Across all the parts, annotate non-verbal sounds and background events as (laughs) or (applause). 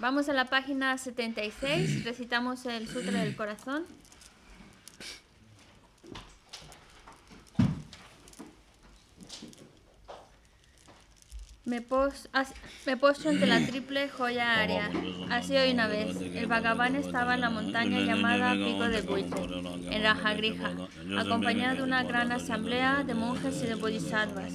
vamos a la página 76, recitamos el Sutra del Corazón. Me, pos, postro ante la triple joya área. Así hoy una vez, el vagabán estaba en la montaña llamada Pico de Buitre, en Jagrija acompañado de una gran asamblea de monjes y de bodhisattvas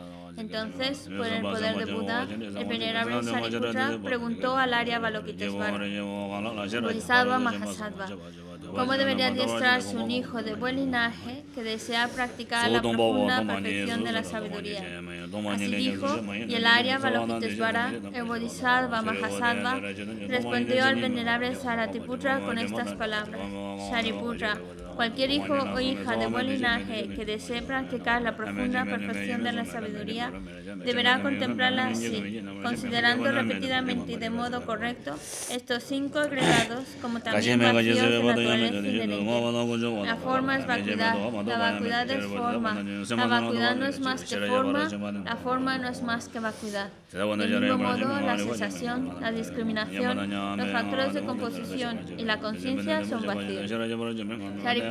Entonces, por el poder de Buda, el venerable Sariputra preguntó al Arya Balokitesvara, Bodhisattva Mahasattva, ¿cómo debería adiestrarse un hijo de buen linaje que desea practicar la profunda perfección de la sabiduría? Así dijo, y el Arya Balokitesvara, el Bodhisattva Mahasattva, respondió al venerable Sariputra con estas palabras, Sariputra, Cualquier hijo o hija de buen linaje que desee practicar la profunda perfección de la sabiduría deberá contemplarla así, considerando repetidamente y de modo correcto estos cinco agregados como también vacíos de naturaleza La forma es vacuidad, la vacuidad es forma, la vacuidad no es más que forma, la forma no es más que vacuidad. De mismo modo, la cesación, la discriminación, los factores de composición y la conciencia son vacíos.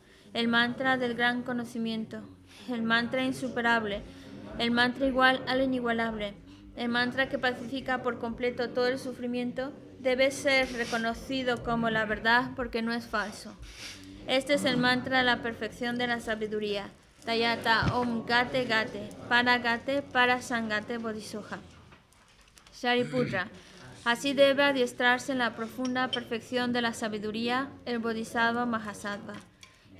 el mantra del gran conocimiento, el mantra insuperable, el mantra igual al inigualable, el mantra que pacifica por completo todo el sufrimiento, debe ser reconocido como la verdad porque no es falso. Este es el mantra de la perfección de la sabiduría. Tayata Om Gate Gate, Para Gate, Para Sangate Bodhisoja. Shariputra. Así debe adiestrarse en la profunda perfección de la sabiduría el Bodhisattva Mahasattva.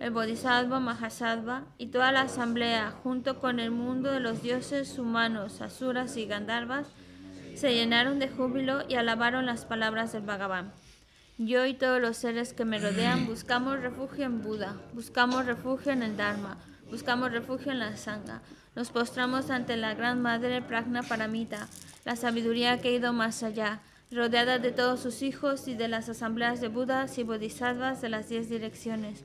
el Bodhisattva Mahasattva y toda la asamblea, junto con el mundo de los dioses humanos, asuras y gandharvas, se llenaron de júbilo y alabaron las palabras del Bhagavan. Yo y todos los seres que me rodean buscamos refugio en Buda, buscamos refugio en el Dharma, buscamos refugio en la Sangha. Nos postramos ante la Gran Madre Pragna Paramita, la sabiduría que ha ido más allá, rodeada de todos sus hijos y de las asambleas de Budas y Bodhisattvas de las diez direcciones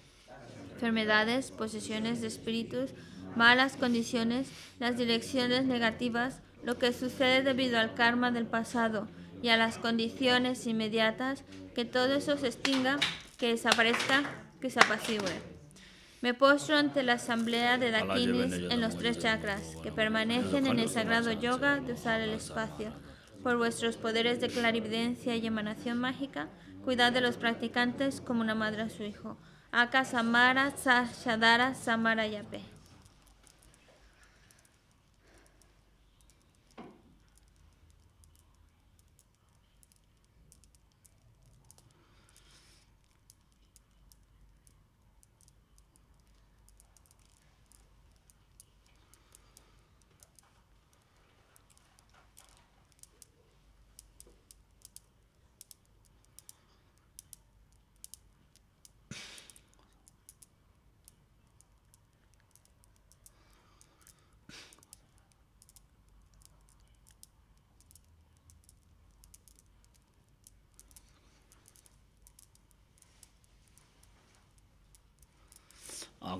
enfermedades, posesiones de espíritus, malas condiciones, las direcciones negativas, lo que sucede debido al karma del pasado y a las condiciones inmediatas, que todo eso se extinga, que desaparezca, que se apacigüe. Me postro ante la asamblea de Dakinis en los tres chakras, que permanecen en el sagrado yoga de usar el espacio. Por vuestros poderes de clarividencia y emanación mágica, cuidad de los practicantes como una madre a su hijo. Aka Samara Sa Shadara Samara Yape.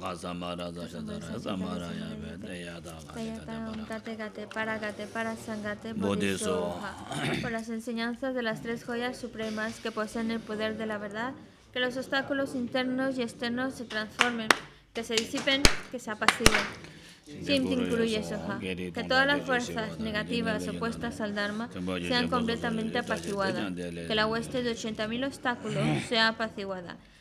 Por las enseñanzas de las tres joyas supremas que poseen el poder de la verdad, que los obstáculos internos y externos se transformen, que se disipen, que se apaciguen. que todas las fuerzas negativas opuestas al Dharma sean completamente apaciguadas, que la hueste de 80.000 obstáculos sea apaciguada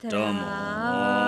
Toma.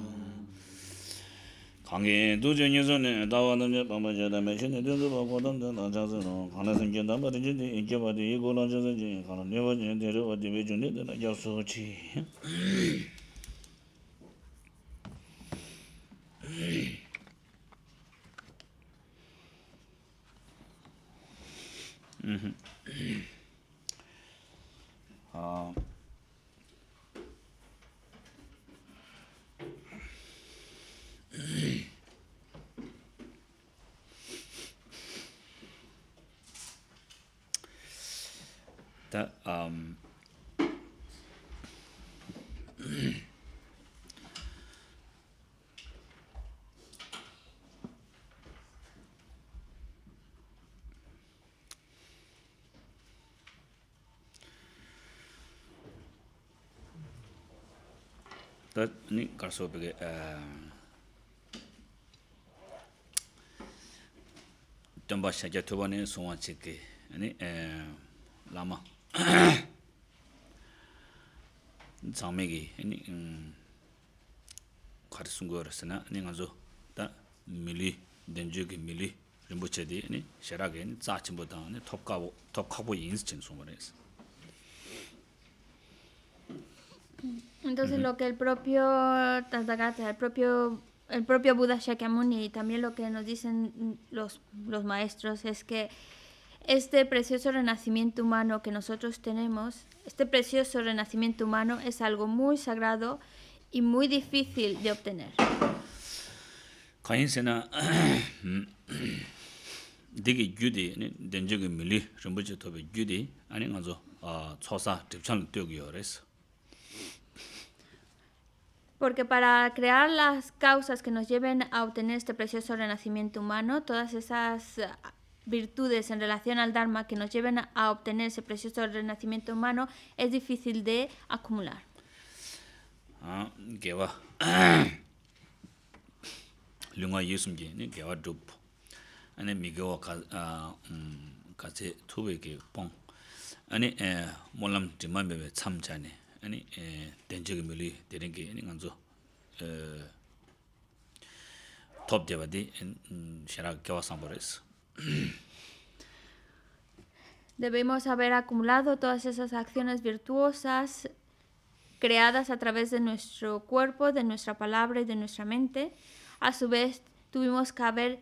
강에 두전에서는 다와는 방법자다 매신에 두도 보고도 나자서 하나 생겨다 버든지 이제 봐도 이 고난자서지 가는 네번에 데려 어디 왜 준대 되나 약속치 음. that um that ni karso bege uh tenpa shakya tuwa ne suwa chike eh, lama zangme (coughs) ge mm, khari sungu warasana nga zo 밀리 림보체디 아니 ge mili rinpo che de shara entonces lo que el propio tazagata, el propio el propio Buda Shakyamuni y también lo que nos dicen los, maestros es que este precioso renacimiento humano que nosotros tenemos, este precioso renacimiento humano es algo muy sagrado y muy difícil de obtener. (coughs) porque para crear las causas que nos lleven a obtener este precioso renacimiento humano, todas esas eh, virtudes en relación al Dharma que nos lleven a obtener ese precioso renacimiento humano, es difícil de acumular. Debemos haber acumulado todas esas acciones virtuosas creadas a través de nuestro cuerpo, de nuestra palabra y de nuestra mente. A su vez, tuvimos que haber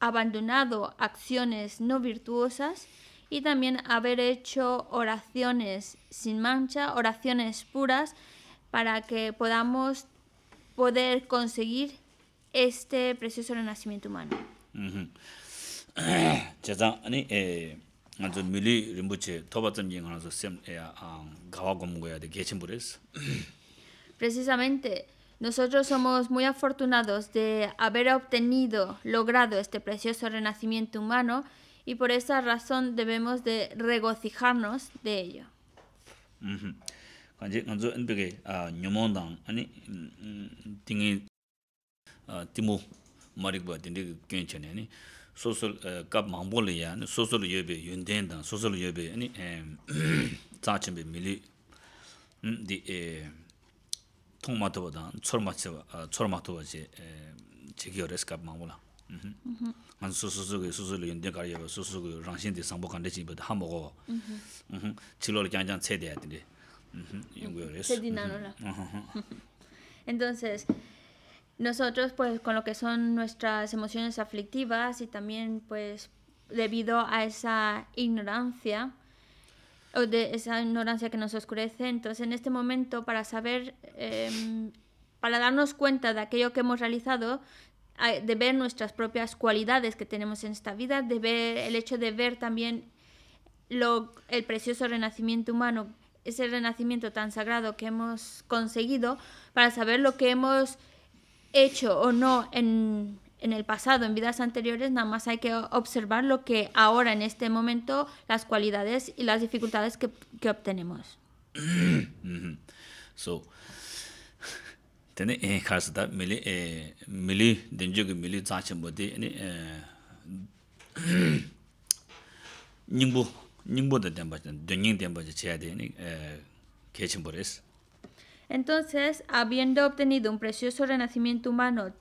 abandonado acciones no virtuosas y también haber hecho oraciones sin mancha, oraciones puras, para que podamos poder conseguir este precioso renacimiento humano. (clears throat) (clears throat) Precisamente nosotros somos muy afortunados de haber obtenido logrado este precioso renacimiento humano Y por esa razón debemos de regocijarnos de ello. Mm-hmm. Kwan-ji, kwan-zu, en-pe-ge, nyon-mong-dang, an mm, tingi ting-i, Timu, marik-ba, ge kuen ni an-ni, bo ya kap-mang-bo-la-ya, an-ni, So-sul-yue-be, yun-den-dang, mili mm, di e, thong mi-li, dang tsor ma che tsor-ma-to-wa-ze, mang bo Entonces, nosotros pues con lo que son nuestras emociones aflictivas y también pues debido a esa ignorancia o de esa ignorancia que nos oscurece, entonces en este momento para saber para darnos cuenta de aquello que hemos realizado, de ver nuestras propias cualidades que tenemos en esta vida, de ver el hecho de ver también lo, el precioso renacimiento humano, ese renacimiento tan sagrado que hemos conseguido, para saber lo que hemos hecho o no en, en el pasado, en vidas anteriores, nada más hay que observar lo que ahora, en este momento, las cualidades y las dificultades que, que obtenemos. (coughs) so, entonces, habiendo obtenido un precioso renacimiento humano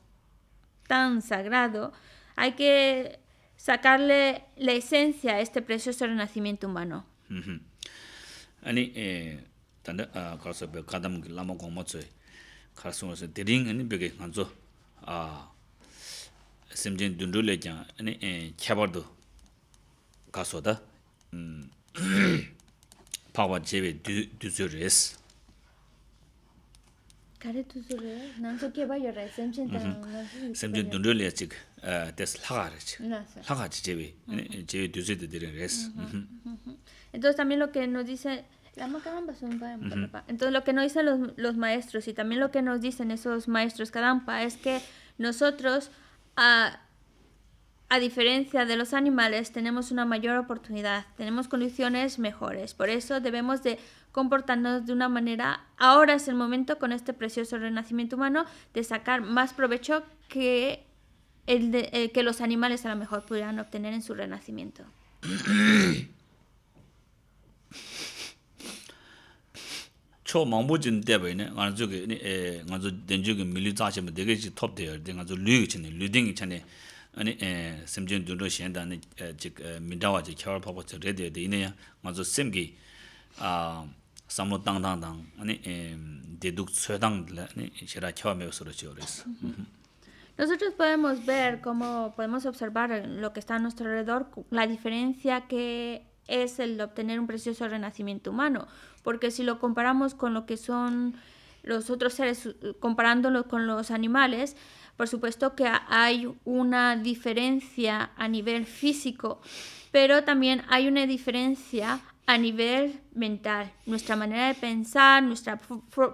tan sagrado, hay que sacarle la esencia a este precioso renacimiento humano. kharsung se dering ani bege nganzo a simjin dundu kare du zure nanzo keba yore simjin da simjin dundu le e, mm, (coughs) mm-hmm. chig e, des lagar entonces también lo que nos dice Entonces lo que nos dicen los, los, maestros y también lo que nos dicen esos maestros Kadampa es que nosotros, a, a diferencia de los animales, tenemos una mayor oportunidad, tenemos condiciones mejores. Por eso debemos de comportarnos de una manera, ahora es el momento con este precioso renacimiento humano, de sacar más provecho que, el eh, que los animales a lo mejor pudieran obtener en su renacimiento. (coughs) 초 mangpo chin tepe ne, nga zu ki, e, nga zu den zu ki mili tsa xeba deke 에 top te yor, de nga zu lu yu chi ne, lu ding chi ne, ane, e, 제가 chen du Nosotros podemos ver, como podemos observar lo que está a nuestro alrededor, la diferencia que es el de obtener un precioso renacimiento humano, porque si lo comparamos con lo que son los otros seres, comparándolo con los animales, por supuesto que hay una diferencia a nivel físico, pero también hay una diferencia a nivel mental, nuestra manera de pensar, nuestra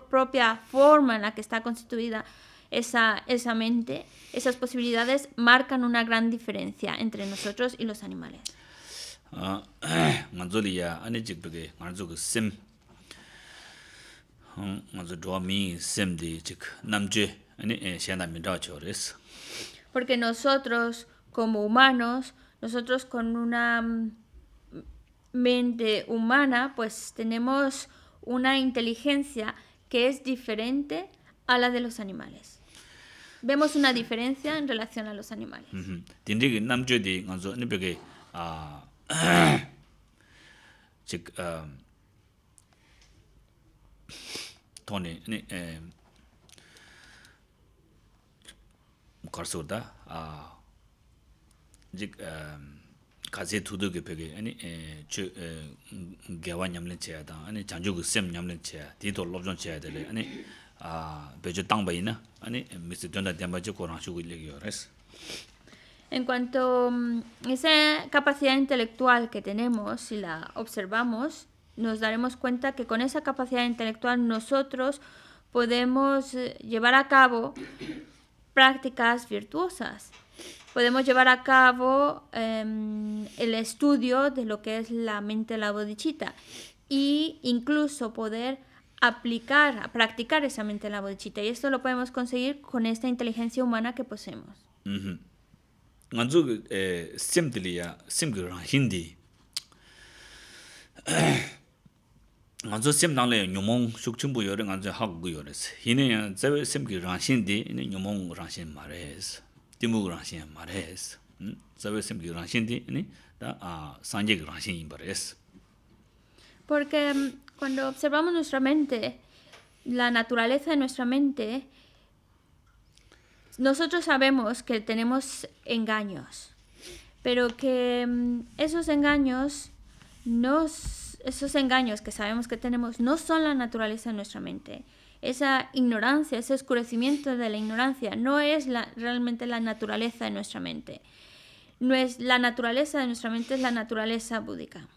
propia forma en la que está constituida esa, esa mente, esas posibilidades marcan una gran diferencia entre nosotros y los animales. (clears throat) porque nosotros como humanos nosotros con una mente humana pues tenemos una inteligencia que es diferente a la de los animales vemos una diferencia en relación a los animales mm-hmm. (clears throat) 즉 토니 네 커서다 아즉 가제 두두게 벽에 아니 에 개와 냠는 체야다 아니 잔주고 셈 냠는 체야 디도 럽존 체야 되래 아니 아 베주 땅바이나 아니 미스 던다 담바지 고랑 죽을 얘기요 En cuanto a mm, esa capacidad intelectual que tenemos, si la observamos, nos daremos cuenta que con esa capacidad intelectual nosotros podemos eh, llevar a cabo prácticas virtuosas. Podemos llevar a cabo em, el estudio de lo que es la mente la bodichita e incluso poder aplicar, practicar esa mente la bodichita. Y esto lo podemos conseguir con esta inteligencia humana que poseemos. nganzu sim dili ya sim gi ran hindi nganzu sim nang le nyumong shuk chimbu yo re nganzu hak gu yo re hine ya zewe sim gi ran hindi ni nyumong ran hin ma re es timu ran hin ma re es zewe sim gi ran hindi ni da a san ge ran hin ba re es porque cuando observamos nuestra mente la naturaleza de nuestra mente Nosotros sabemos que tenemos engaños, pero que mm, esos engaños nos, esos engaños que sabemos que tenemos no son la naturaleza de nuestra mente. Esa ignorancia, ese oscurecimiento de la ignorancia no es la, realmente la naturaleza de nuestra mente. No es la naturaleza de nuestra mente es la naturaleza búdica.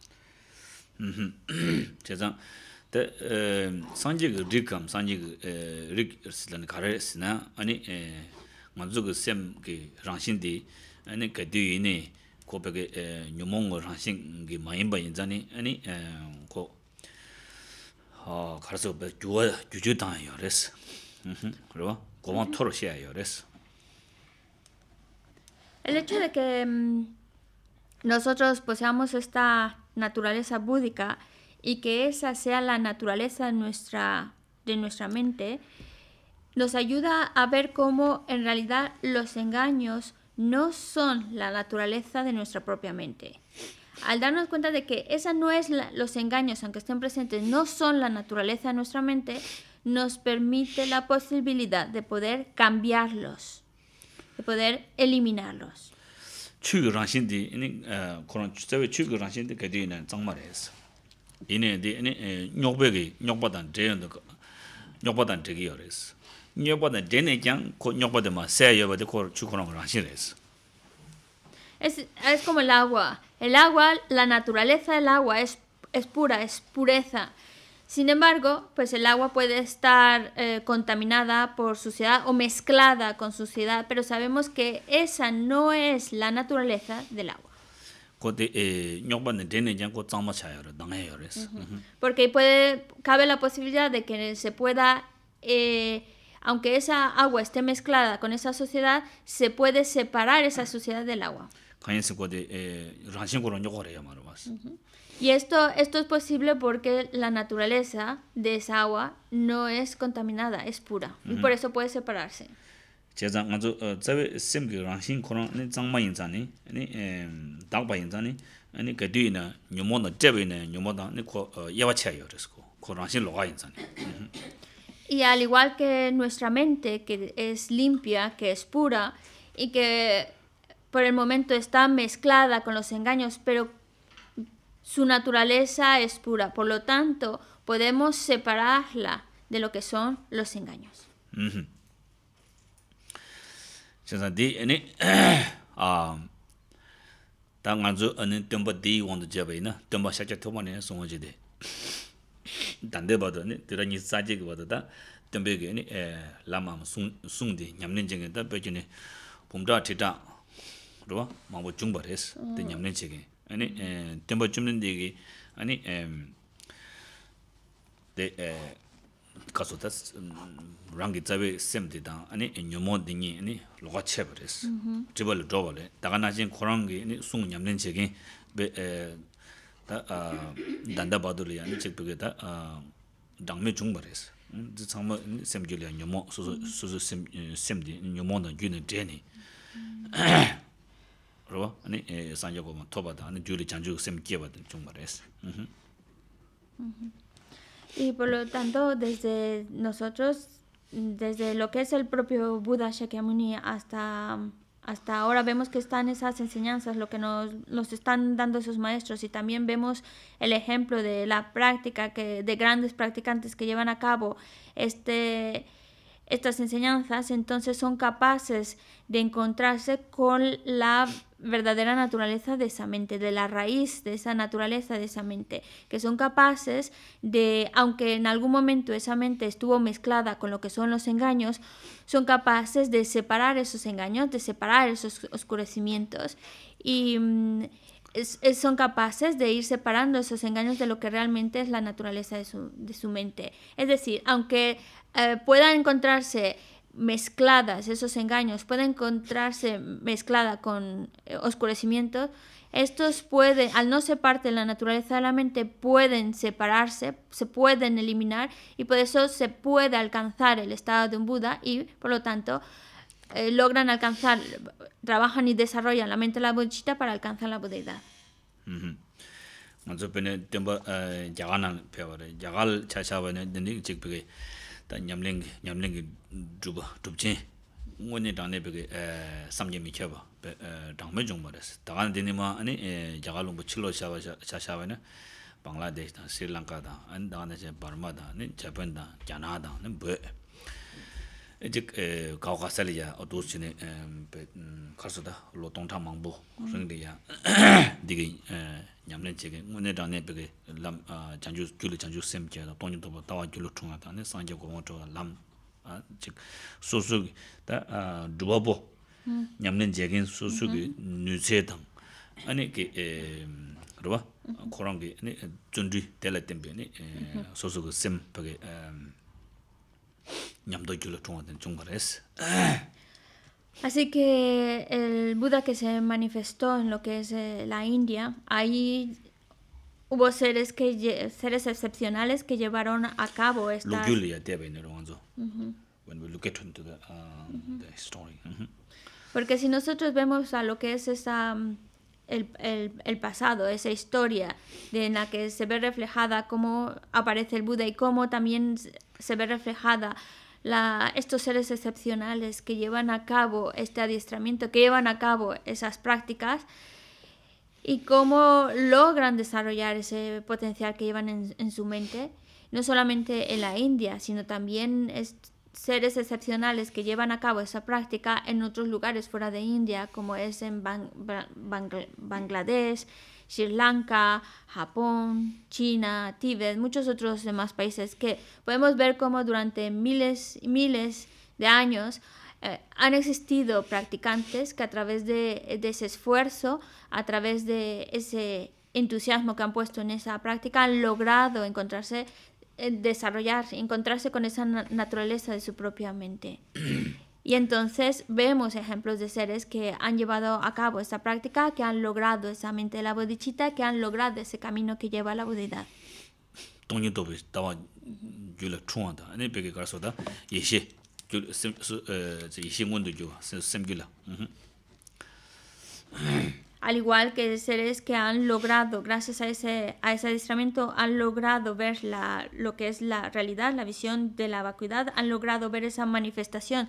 (coughs) nganzu gu sem ge rangshin di ane kadiyo ini ko peke nyumongo rangshin ki mayinba inzani ane ko karso pe gyuwa gyuju tanga yo res rwa gomang toro shia yo res El hecho de que mm, nosotros poseamos esta naturaleza búdica y que esa sea la naturaleza nuestra, de nuestra mente, nos ayuda a ver cómo en realidad los engaños no son la naturaleza de nuestra propia mente. Al darnos cuenta de que esa no es los engaños, aunque estén presentes, no son la naturaleza de nuestra mente, nos permite la posibilidad de poder cambiarlos, de poder eliminarlos. Es, es como el agua. El agua, la naturaleza del agua es, es pura, es pureza. Sin embargo, pues el agua puede estar eh, contaminada por suciedad o mezclada con suciedad, pero sabemos que esa no es la naturaleza del agua. Porque puede, cabe la posibilidad de que se pueda eh, aunque esa agua esté mezclada con esa sociedad, se puede separar esa ah. sociedad del agua. Eh, y esto, esto es posible porque la naturaleza de esa agua no es contaminada, es pura. Y por eso puede separarse. Eh, (clears throat) Y al igual que nuestra mente, que es limpia, que es pura y que por el momento está mezclada con los engaños, pero su naturaleza es pura. Por lo tanto, podemos separarla de lo que son los engaños. (clears throat) dāndē bādō nē, tērā nī sācē kī bādō tā, tēmbē kē nē, lā māma sūng dē, 아니 nēn chēngē tā, 아니 chē nē, pōm tā tē tā, rō, mā bō chūng bā rēs, tē ñam nēn chēngē. Nē, tēmbā chūm ta da da baduriyan chipgu ta dangme chung bares ji cham semjule nyom so so sem sem de nyom mon gyune deni ro ani e toba da ni juri chanjuk sem kye ba chung y por lo tanto desde nosotros desde lo que es el propio buda shakyamuni hasta Hasta ahora vemos que están esas enseñanzas, lo que nos, están dando esos maestros y también vemos el ejemplo de la práctica que, de grandes practicantes que llevan a cabo este, estas enseñanzas, entonces son capaces de encontrarse con la verdadera naturaleza de esa mente, de la raíz de esa naturaleza de esa mente, que son capaces de, aunque en algún momento esa mente estuvo mezclada con lo que son los engaños, son capaces de separar esos engaños, de separar esos oscurecimientos y mm, son capaces de ir separando esos engaños de lo que realmente es la naturaleza de su, mente. Es decir, aunque eh, pueda encontrarse mezcladas, esos engaños, pueden encontrarse mezclada con oscurecimiento, estos pueden, al no ser parte la naturaleza de la mente, pueden separarse, se pueden eliminar y por eso se puede alcanzar el estado de un Buda y por lo tanto logran alcanzar, trabajan y desarrollan la mente de la bodhisattva para alcanzar la budeidad. 다 냠랭 냠랭 두바 두브진 원에 단에 베게 삼제 미쳐봐 당매 좀 말았어 다간 되니마 아니 자갈로 붙일로 샤샤 샤샤바네 방글라데시다 스리랑카다 안 다네 제 버마다 ejik eh, ga ga sa le ya o do chi ᱫᱤᱜᱤ eh, pe ᱪᱮᱜᱮ sa ᱫᱟᱱᱮ lo ᱞᱟᱢ tha mang bu ᱥᱮᱢ de ya di ge nyam ne che ge mu ne da ne pe ge lam chang ju chu le chang ju sem che da tong ju do ba ta wa ju lu chung da ne sang Así que el Buda que se manifestó en lo que es eh, la India, ahí hubo seres que seres excepcionales que llevaron a cabo esta. Ah, Porque si nosotros vemos a lo que es esa mm, el, pasado, esa historia en la que se ve reflejada cómo aparece el Buda y cómo también se ve reflejada la, estos seres excepcionales que llevan a cabo este adiestramiento, que llevan a cabo esas prácticas y cómo logran desarrollar ese potencial que llevan en, su mente, no solamente en la India, sino también seres excepcionales que llevan a cabo esa práctica en otros lugares fuera de India, como es en Bangladesh, Sri Lanka, Japón, China, Tíbet, muchos otros demás países que podemos ver como durante miles y miles de años eh, han existido practicantes que a través de, ese esfuerzo, a través de ese entusiasmo que han puesto en esa práctica, han logrado encontrarse, eh, desarrollar, encontrarse con esa naturaleza de su propia mente. (clears throat) Y entonces vemos ejemplos de seres que han llevado a cabo esta práctica, que han logrado esa mente de la bodichita, que han logrado ese camino que lleva a la budidad. Al igual que seres que han logrado, gracias a ese, a ese adiestramiento, han logrado ver la, lo que es la realidad, la visión de la vacuidad, han logrado ver esa manifestación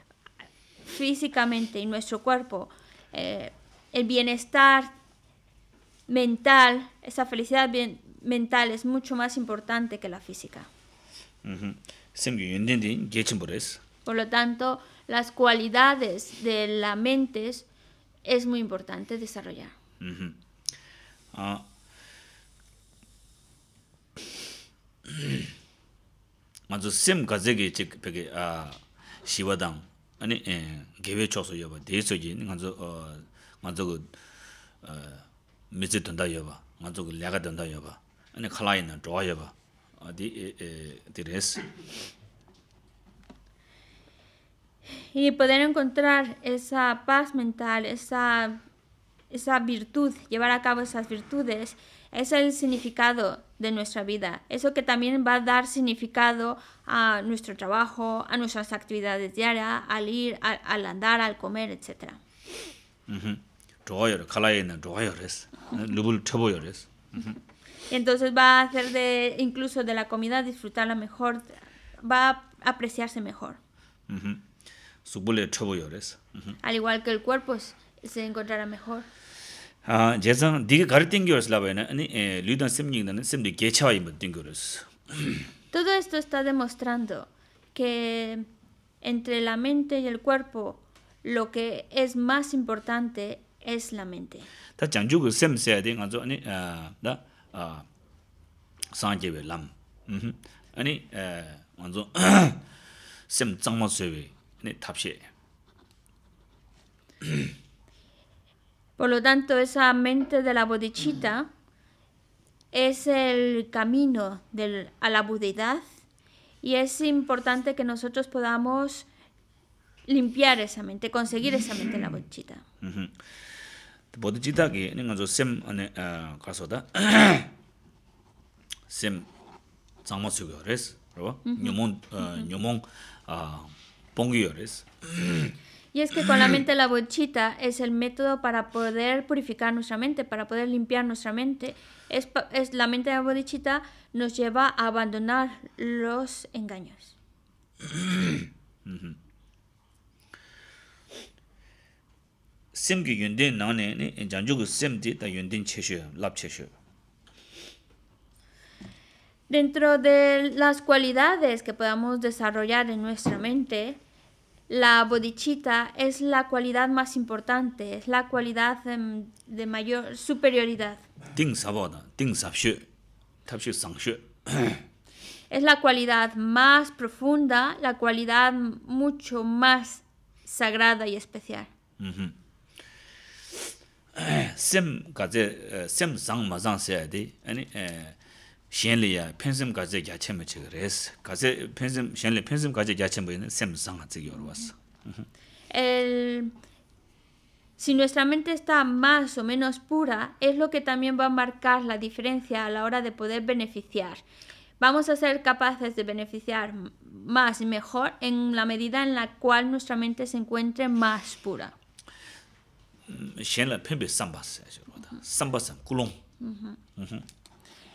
físicamente y nuestro cuerpo, eh, el bienestar mental, esa felicidad bien, mental es mucho más importante que la física. Por lo tanto, las cualidades de la mente es muy importante desarrollar. (clears throat) y poder encontrar esa paz mental, esa esa virtud, llevar a cabo esas virtudes es el significado de nuestra vida, eso que también va a dar significado a nuestro trabajo, a nuestras actividades diarias, al ir, al, andar, al comer, etc. Mm-hmm. (laughs) Mm-hmm. entonces va a hacer de, incluso de la comida disfrutarla mejor, va a apreciarse mejor. Mm-hmm. Al igual que el cuerpo se encontrará mejor. 제상 디게 가르팅 기어스 라바이나 아니 리던 심닝는 심디 게차와 임 띵거스 Todo esto está demostrando que entre la mente y el cuerpo lo que es más importante es la mente. Ta changju gu sem se de ngazo ani da a sanje Por lo tanto, esa mente de la bodichita es el camino a la budidad y es importante que nosotros podamos limpiar esa mente, conseguir esa mente en la bodichita. bodichita que en eh, sem (coughs) sem (coughs) Y es que con la mente la bochita es el método para poder purificar nuestra mente, para poder limpiar nuestra mente. Es, la mente de la bochita nos lleva a abandonar los engaños. (coughs) Dentro de las cualidades que podamos desarrollar en nuestra mente, la bodichita es la cualidad más importante, es la cualidad em, de, mayor superioridad. (clears throat) es la cualidad más profunda, la cualidad mucho más sagrada y especial. Si nuestra mente está más o menos pura, es lo que también va a marcar la diferencia a la hora de poder beneficiar. Vamos a ser capaces de beneficiar más y mejor en la medida en la cual nuestra mente se encuentre más pura.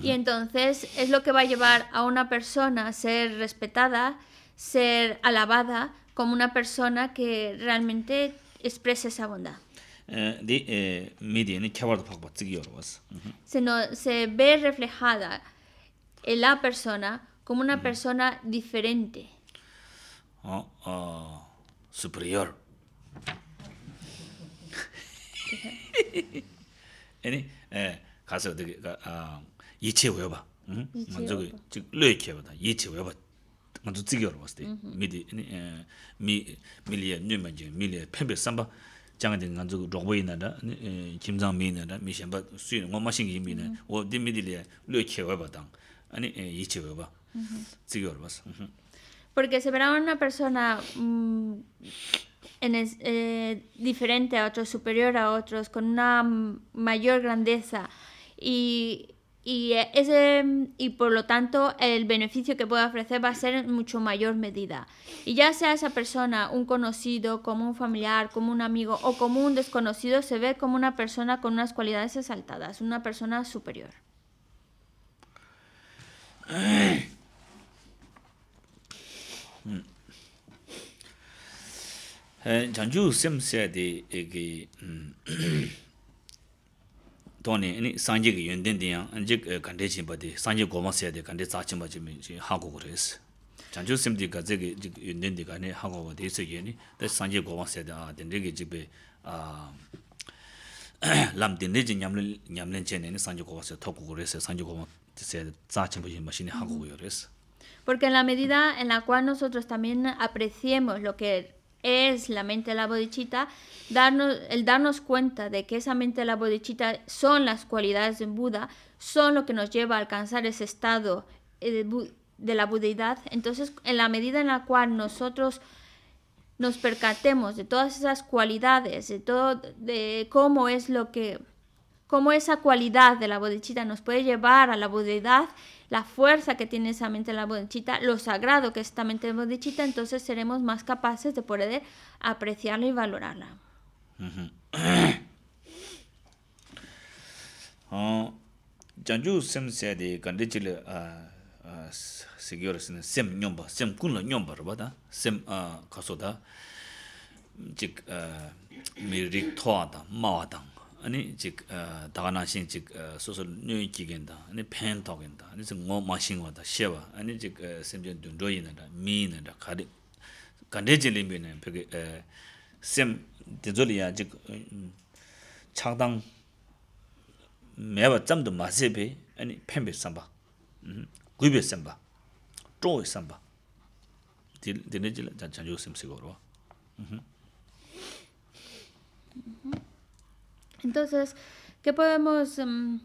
Y entonces es lo que va a llevar a una persona a ser respetada, ser alabada como una persona que realmente exprese esa bondad. Eh, eh, se, no, se ve reflejada en la persona como una persona diferente. Oh, oh superior. (laughs) (laughs) Eh, ah, porque se verá una persona mm, eh, diferente a otros, superior a otros, con una mayor grandeza y y, e, ese, y por lo tanto el beneficio que puede ofrecer va a ser en mucho mayor medida. Y ya sea esa persona un conocido, como un familiar, como un amigo o como un desconocido, se ve como una persona con unas cualidades exaltadas, una persona superior. Eh, tōne 아니 sāngye ki yuñ tēn tēyāng anjī kāntē chiñ pa tē sāngye kōma sē tē kāntē tsā chiñ pa chiñ mi chiñ hāng kōku rēs chāngchū sīm tī kāzē 산지 yuñ tēn tē kāni hāng kōma tē sē kēni Porque en la medida en la cual nosotros también apreciemos lo que es la mente de la bodichita, darnos, el darnos cuenta de que esa mente de la bodichita son las cualidades de Buda, son lo que nos lleva a alcanzar ese estado eh, de la budeidad. Entonces, en la medida en la cual nosotros nos percatemos de todas esas cualidades, de todo, de cómo es lo que cómo esa cualidad de la bodichita nos puede llevar a la budeidad, la fuerza que tiene esa mente la bodichita, lo sagrado que es esta mente bodichita, entonces seremos más capaces de poder apreciarla y valorarla. (coughs) 아니 즉 다가나신 즉 소소 뉴이키 겐다 아니 팬 토겐다 아니 즉뭐 마신 거다 쉐바 아니 즉 샘전 둔로이나다 미나다 카디 간데진림비네 벽에 샘 데졸이야 즉 창당 매버 점도 마세베 아니 팬베 삼바 음 구베 삼바 쪼이 삼바 딜 딜네질 잔잔 요셈 음 Entonces, ¿qué podemos em,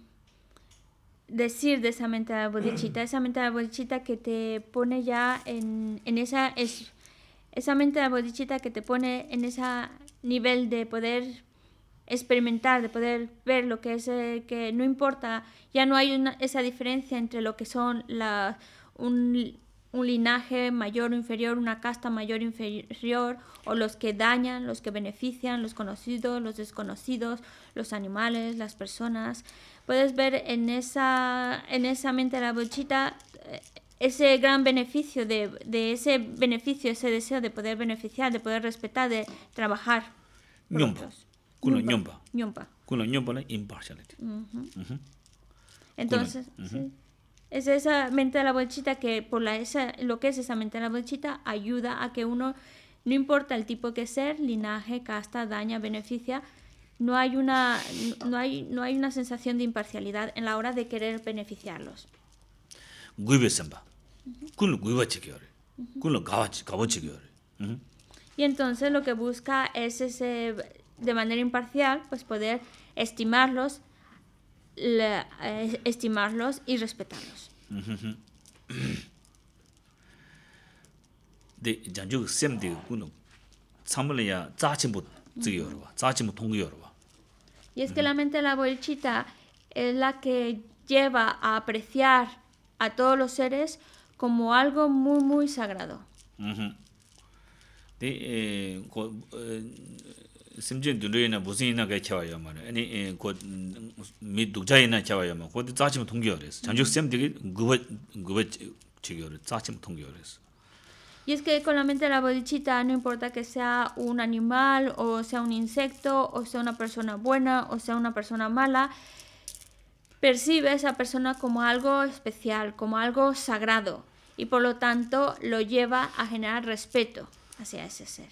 decir de esa mentalidad bodichita? Esa la bodichita que te pone ya en, en esa... Es, esa mente bodichita que te pone en ese nivel de poder experimentar, de poder ver lo que es, eh, que no importa, ya no hay una, esa diferencia entre lo que son las un, un linaje mayor o inferior, una casta mayor o inferior, o los que dañan, los que benefician, los conocidos, los desconocidos, los animales, las personas. Puedes ver en esa, en esa mente de la bochita eh, ese gran beneficio, de, ese beneficio, ese deseo de poder beneficiar, de poder respetar, de trabajar. Kuno Kuno Entonces, es esa mente de la bolsita que por la, esa, lo que es esa mente de la bolsita ayuda a que uno, no importa el tipo que ser, linaje, casta, daña, beneficia, no hay una, hay, no hay una sensación de imparcialidad en la hora de querer beneficiarlos. Y entonces lo que busca es ese, de manera imparcial, pues poder estimarlos eh, estimarlos y respetarlos. De (clears throat) Y es que la mente de la bolchita es la que lleva a apreciar a todos los seres como algo muy muy sagrado. De y es que con la mente de la bodichita, no importa que sea un animal, o sea un insecto, o sea una persona buena, o sea una persona mala, percibe a esa persona como algo especial, como algo sagrado, y por lo tanto lo lleva a generar respeto hacia ese ser.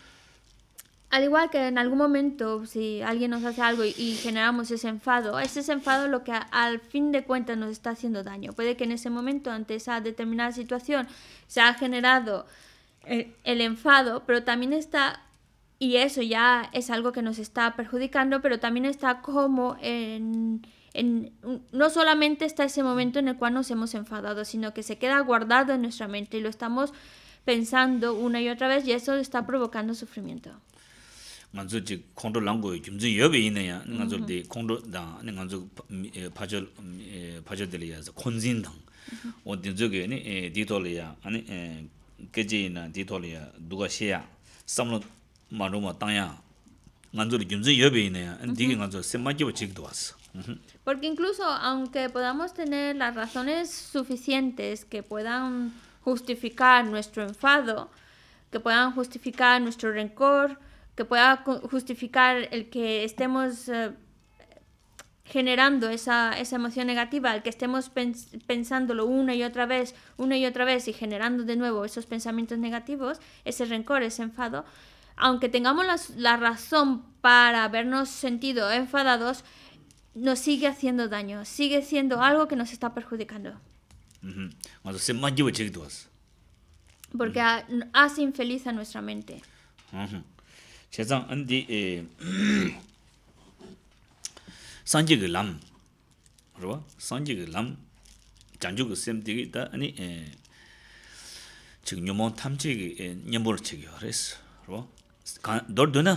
al igual que en algún momento, si alguien nos hace algo y, generamos ese enfado, ese enfado lo que al fin de cuentas nos está haciendo daño. Puede que en ese momento, ante esa determinada situación, se ha generado eh, el, enfado, pero también está, y eso ya es algo que nos está perjudicando, pero también está como En, no solamente está ese momento en el cual nos hemos enfadado, sino que se queda guardado en nuestra mente y lo estamos pensando una y otra vez y eso está provocando sufrimiento. Porque incluso aunque podamos tener las razones suficientes que puedan justificar nuestro enfado, que puedan justificar nuestro rencor, que pueda justificar el que estemos eh, generando esa, emoción negativa, el que estemos pensándolo una y otra vez, una y otra vez y generando de nuevo esos pensamientos negativos, ese rencor, ese enfado, aunque tengamos la, razón para habernos sentido enfadados, nos sigue haciendo daño, sigue siendo algo que nos está perjudicando. Pues. Porque hace infeliz a nuestra mente. shesang andi eh, sanji ge lam rwa sanji ge lam janju ge sem digi da ani eh, chig nyumon tamchi ge eh, nyambor chig yo res 아니 dor do na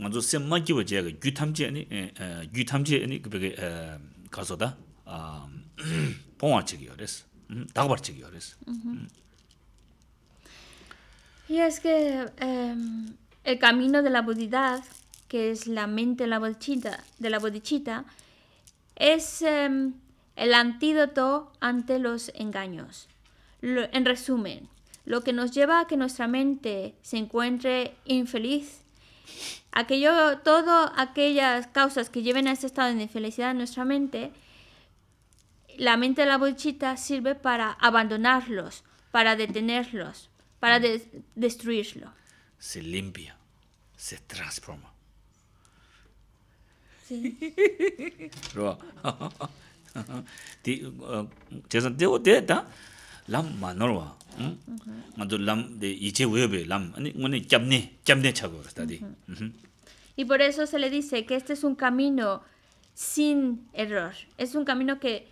ngo zo sem ma gi wo je ge gyu tamchi ani so ah, (clears throat) mm-hmm, mm-hmm. yes El camino de la bodhidad, que es la mente de la bodichita, la bodichita es em, el antídoto ante los engaños. en resumen, lo que nos lleva a que nuestra mente se encuentre infeliz, aquello, todo aquellas causas que lleven a ese estado de infelicidad en nuestra mente, la mente de la bolchita sirve para abandonarlos, para detenerlos, para destruirlos se limpia, se transforma. Sí. Y por eso se le dice que este es un camino sin error. Es un camino que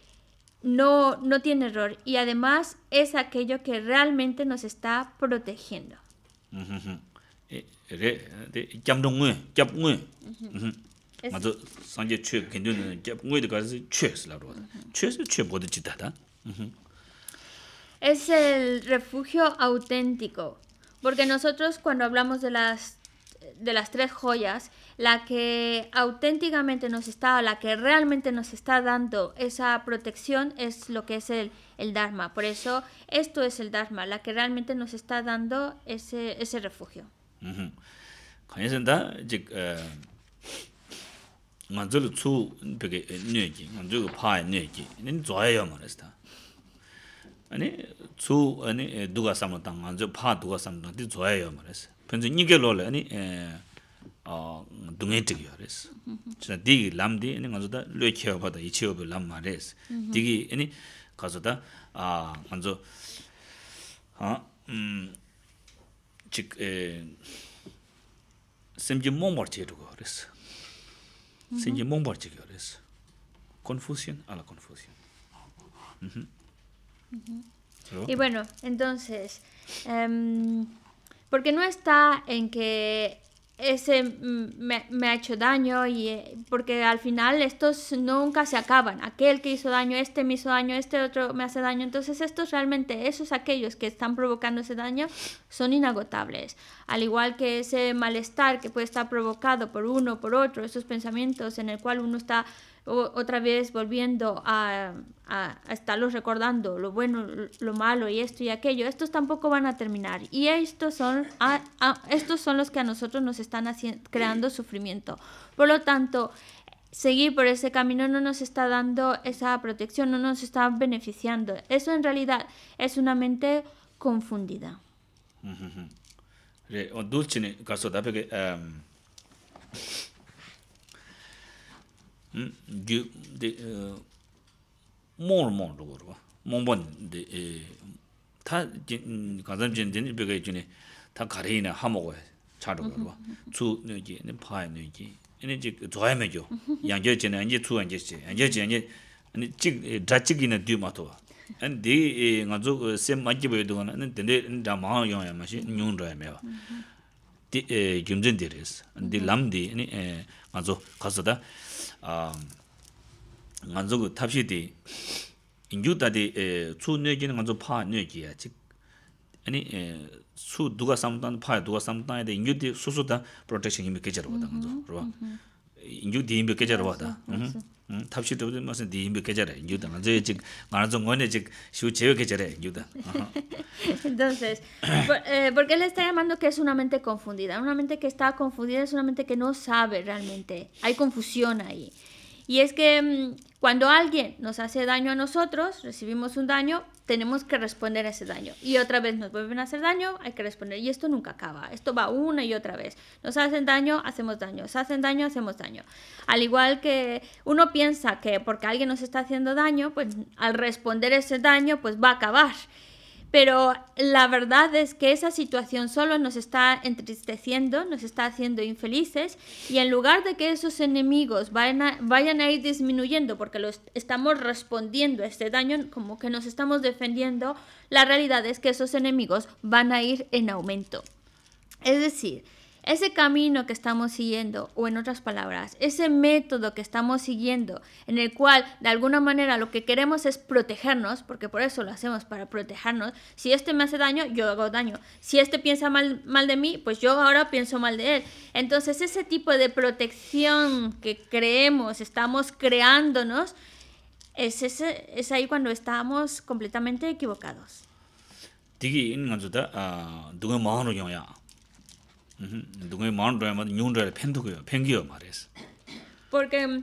no, no tiene error y además es aquello que realmente nos está protegiendo. Mm-hmm es el refugio auténtico porque nosotros cuando hablamos de las de las tres joyas, la que auténticamente nos está, la que realmente nos está dando esa protección es lo que es el, el Dharma. Por eso esto es el Dharma, la que realmente nos está dando ese, ese refugio. Mm-hmm. kanyasen da jik eh, nga zulu tsu peke eh, nye ki, nga zulu paa 아니 ki, nini zuaya yo maresi ta. Ani tsu eh, duga samlata, nga zulu paa duga samlata, 어 chik eh, semji mongbar che dhugo res. Semji mongbar che go Confusión a la confusión. Y bueno, entonces, um, em, porque no está en que ese me, ha hecho daño y eh, porque al final estos nunca se acaban. Aquel que hizo daño, este me hizo daño, este otro me hace daño. Entonces estos realmente, esos aquellos que están provocando ese daño, son inagotables. Al igual que ese malestar que puede estar provocado por uno, por otro, esos pensamientos en el cual uno está otra vez volviendo a, estarlos recordando lo bueno, lo malo y esto y aquello, estos tampoco van a terminar. Y estos son, a, estos son los que a nosotros nos están creando sufrimiento. Por lo tanto, seguir por ese camino no nos está dando esa protección, no nos está beneficiando. Eso en realidad es una mente confundida. gyu de mon mon ro ro mon bon de ta ga zam jin den be ge jin ne 에너지 ga re ne ha mo go cha ro ro zu ne ji ne pa ne ji ne ji zo ai me jo yang ge jin ne ji zu an na nganzo ku tabshi di ingyu tadi tsu nyoyi ni nganzo paa nyoyi ya chik ani tsu duga samtang paa duga samtang ya di ingyu protection himi (laughs) Entonces, por, eh, porque le está llamando que es una mente confundida. Una mente que está confundida es una mente que no sabe realmente. Hay confusión ahí. Y es que mm, cuando alguien nos hace daño a nosotros, recibimos un daño, tenemos que responder a ese daño. Y otra vez nos vuelven a hacer daño, hay que responder. Y esto nunca acaba, esto va una y otra vez. Nos hacen daño, hacemos daño. Nos hacen daño, hacemos daño. Al igual que uno piensa que porque alguien nos está haciendo daño, pues al responder ese daño, pues va a acabar. Pero la verdad es que esa situación solo nos está entristeciendo, nos está haciendo infelices y en lugar de que esos enemigos vayan a, ir disminuyendo porque los estamos respondiendo a este daño, como que nos estamos defendiendo, la realidad es que esos enemigos van a ir en aumento. Es decir, ese camino que estamos siguiendo, o en otras palabras, ese método que estamos siguiendo, en el cual de alguna manera lo que queremos es protegernos, porque por eso lo hacemos, para protegernos, si este me hace daño, yo hago daño. Si este piensa mal, mal de mí, pues yo ahora pienso mal de él. Entonces ese tipo de protección que creemos, estamos creándonos, es, ese, es ahí cuando estamos completamente equivocados. Porque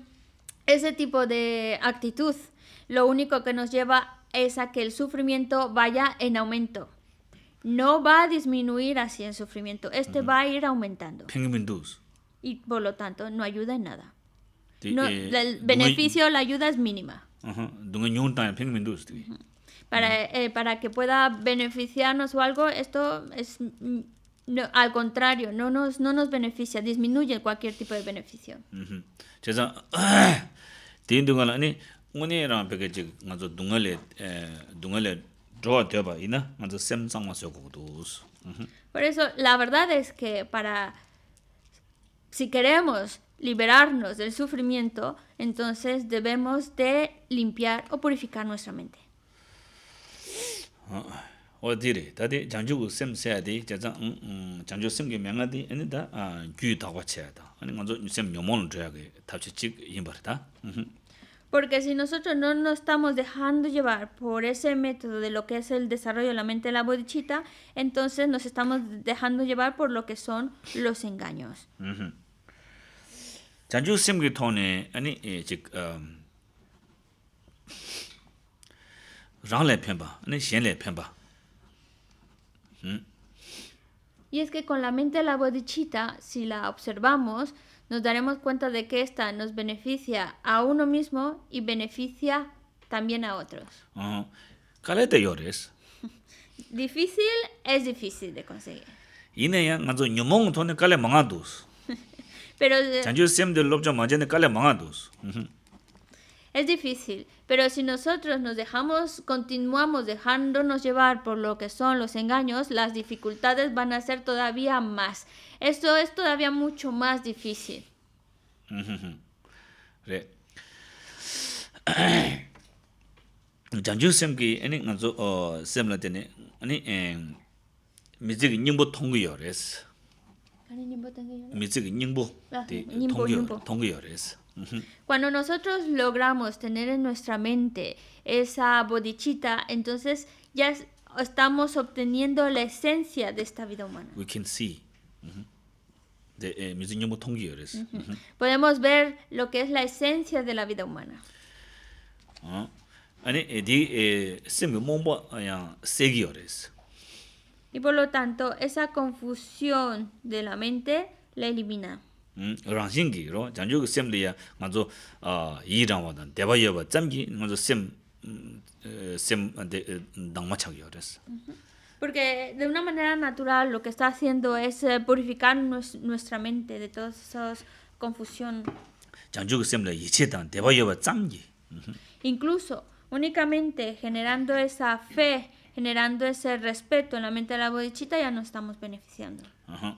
ese tipo de actitud lo único que nos lleva es a que el sufrimiento vaya en aumento. No va a disminuir así el sufrimiento, este va a ir aumentando. Y por lo tanto no ayuda en nada. Eh, el beneficio, la ayuda es mínima. Para, eh, para que pueda beneficiarnos o algo, esto es mm, no, al contrario, no nos, no nos beneficia, disminuye cualquier tipo de beneficio. Por eso la verdad es que para si queremos liberarnos del sufrimiento, entonces debemos de limpiar o purificar nuestra mente. Ah. wā dhīrī, tādi jāngchū gu sīm sīyā dhī, jāchā jāngchū sīm gī miāngā dhī, anī dā gyū dhāqwa chīyā dhā, anī ngā dzō sīm miō mōn dhūyā gī, tāpchī chīk yīmbar Porque si nosotros no nos estamos dejando llevar por ese método de lo que es el desarrollo de la mente de la bodhichitta, entonces nos estamos dejando llevar por lo que son los engaños. Jāngchū sīm gī tōne, anī chīk rāng lē pēmbā, anī xiān lē pēmbā, Y es que con la mente de la bodichita, si la observamos, nos daremos cuenta de que ésta nos beneficia a uno mismo y beneficia también a otros. Uh, calete (laughs) difícil es difícil de conseguir. (laughs) Pero eh, es difícil, pero si nosotros nos dejamos, continuamos dejándonos llevar por lo que son los engaños, las dificultades van a ser todavía más. Eso es todavía mucho más difícil. (laughs) (coughs) Cuando nosotros logramos tener en nuestra mente esa bodichita, entonces ya estamos obteniendo la esencia de esta vida humana. Eh, Podemos ver lo que es la esencia de la vida humana. Ah. Eh, eh, y por lo tanto, esa confusión de la mente la elimina. Porque de una manera natural lo que está haciendo es eh, purificar nuestra mente de todas esas confusión. Incluso únicamente generando esa fe, generando ese respeto en la mente de la bodichita ya no estamos beneficiando. Ajá.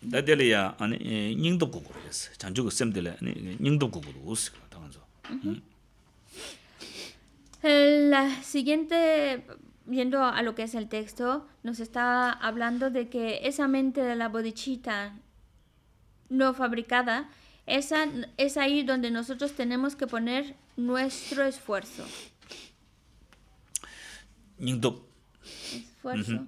la siguiente viendo a lo que es el texto nos está hablando de que esa mente de la bodichita no fabricada esa es ahí donde nosotros tenemos que poner nuestro esfuerzo esfuerzo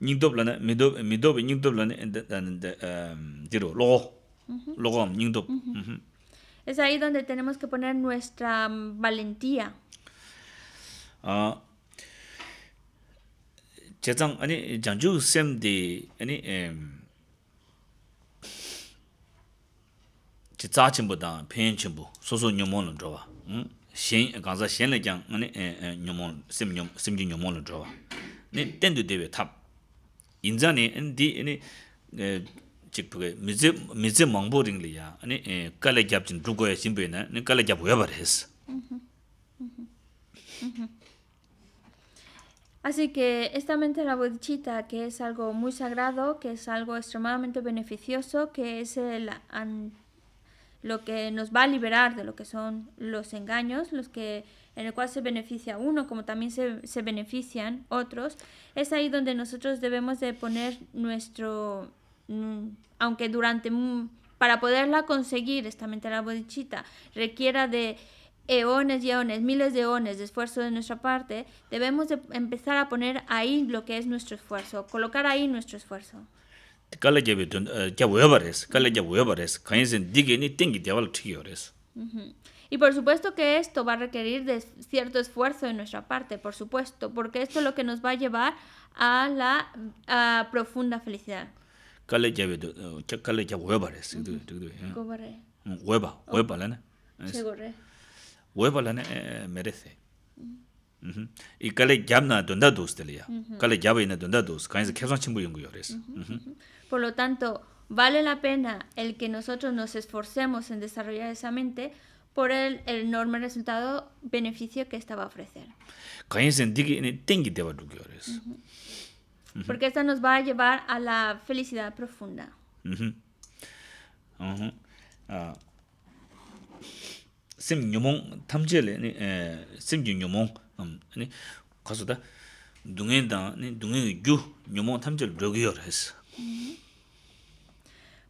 nyingdob lana, midob, midob, nyingdob lana, dhe, dhe, dhe, dhiro, logo, logo, nyingdob. Es ahí donde tenemos que poner nuestra valentía. Che zang, ani, janju sem di, ani, che tsa chenpo dang, pen chenpo, soso nyomo lon trawa. Shen, gansa shen le kyang, ani, nyomo, sem nyomo lon trawa. Ni, ten du dewe, tab. Así que esta mente de la bodichita que es algo muy sagrado, que es algo extremadamente beneficioso, que es lo que nos va a liberar de lo que son los engaños, los que en el cual se beneficia uno como también se, se benefician otros, es ahí donde nosotros debemos de poner nuestro, mm, aunque durante, mm, para poderla conseguir, esta mente la bodichita, requiera de eones y eones, miles de eones de esfuerzo de nuestra parte, debemos de empezar a poner ahí lo que es nuestro esfuerzo, colocar ahí nuestro esfuerzo. Y por supuesto que esto va a requerir de cierto esfuerzo de nuestra parte, por supuesto, porque esto es lo que nos va a llevar a la a profunda felicidad. merece. Por lo tanto, vale la pena el que nosotros nos esforcemos en desarrollar esa mente por el, enorme resultado beneficio que estaba a ofrecer. en Porque esta nos va a llevar a la felicidad profunda. Ah. sim nyomong tamjele ni eh, sim ju nyomong um, ni kaso da da ni dungen ju nyomong tamjele rogyo res.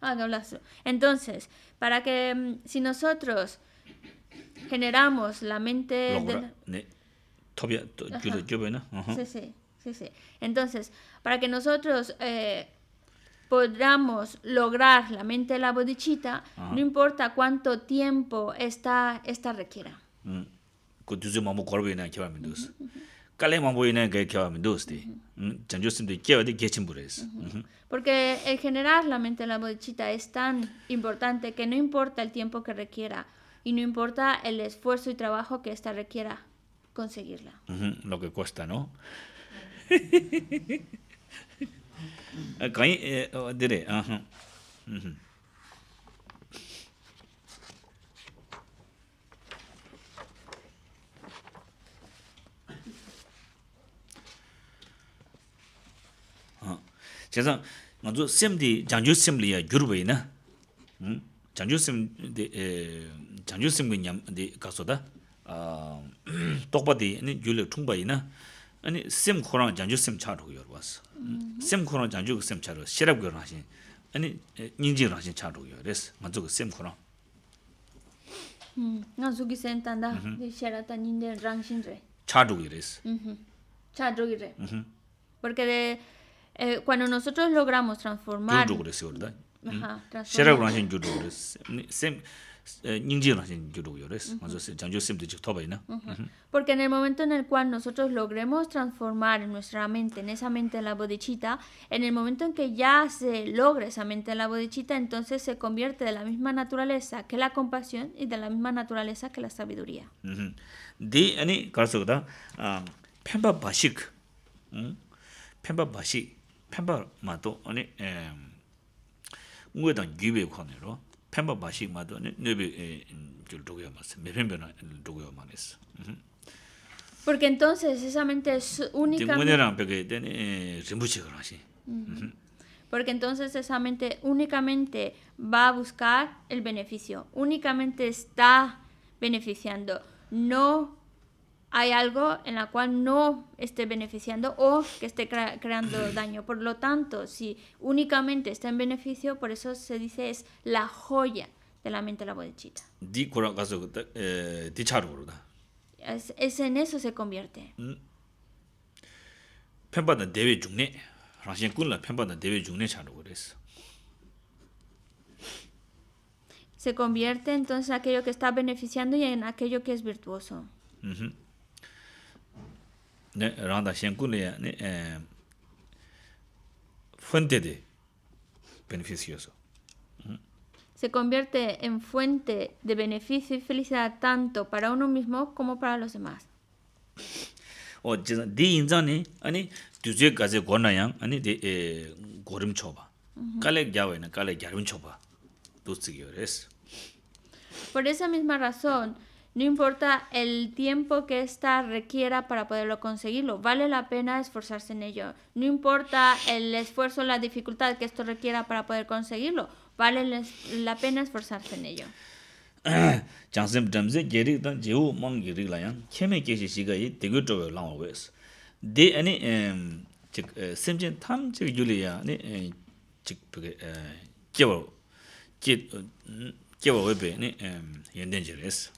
Ah, no Entonces, para que mm, si nosotros generamos la mente... De Sí, sí, sí, sí. Entonces, para que nosotros eh, podamos lograr la mente de la bodichita, no importa cuánto tiempo esta, esta requiera. Mm. Mm-hmm. Mm-hmm. Porque en general la mente de la bodichita es tan importante que no importa el tiempo que requiera y no importa el esfuerzo y trabajo que ésta requiera conseguirla. Mm-hmm. Lo que cuesta, ¿no? (laughs) Ah, eh, oh, diré, 그래서 먼저 샘디 장주 샘리야 줄베이나 음 장주 샘디 에 장주 샘 가서다 아 똑바디 아니 줄레 퉁바이나 아니 샘 코랑 장주 샘 차도 요 버스 샘 코랑 장주 샘 차로 싫어 그러나 하신 아니 인지를 하신 차도 요 먼저 그샘 코랑 음 나주기 센탄다 이 샤라타 닌데 랑신제 차도 음 차도 그래서 음 porque de Eh, cuando nosotros logramos transformar... Ajá, porque en el momento en el cual nosotros logremos transformar nuestra mente en esa mente de la bodichita, en el momento en que ya se logra esa mente de la bodichita, entonces se convierte de la misma naturaleza que la compasión y de la misma naturaleza que la sabiduría pemba mato eh. ngue dang gyube kwaane ro, pemba bashi mato ane nebe jol dogoyo maas, mepembe na dogoyo maan Porque entonces esa mente es únicamente... Tengo una gran tiene rinpoche con así. Porque entonces esa mente únicamente va a buscar el beneficio, únicamente está beneficiando, no hay algo en la cual no esté beneficiando o que esté creando (clears throat) daño. Por lo tanto, si únicamente está en beneficio, por eso se dice es la joya de la mente la bodhichitta. Eh, es, es en eso se convierte. Mm. Se convierte entonces en aquello que está beneficiando y en aquello que es virtuoso. Mm-hmm ne rāndā shiāngu liyā ne fuente de beneficioso. Se convierte en fuente de beneficio y felicidad tanto para uno mismo como para los demás. O jizan, di yinzan ni, ani, duzhe gaze gona yang, ani, di gorim Kale gyawa kale gyarim choba. Por esa misma razón, no importa el tiempo que ésta requiera para poderlo conseguirlo, vale la pena esforzarse en ello. No importa el esfuerzo, la dificultad que esto requiera para poder conseguirlo, vale la pena esforzarse en ello. (coughs)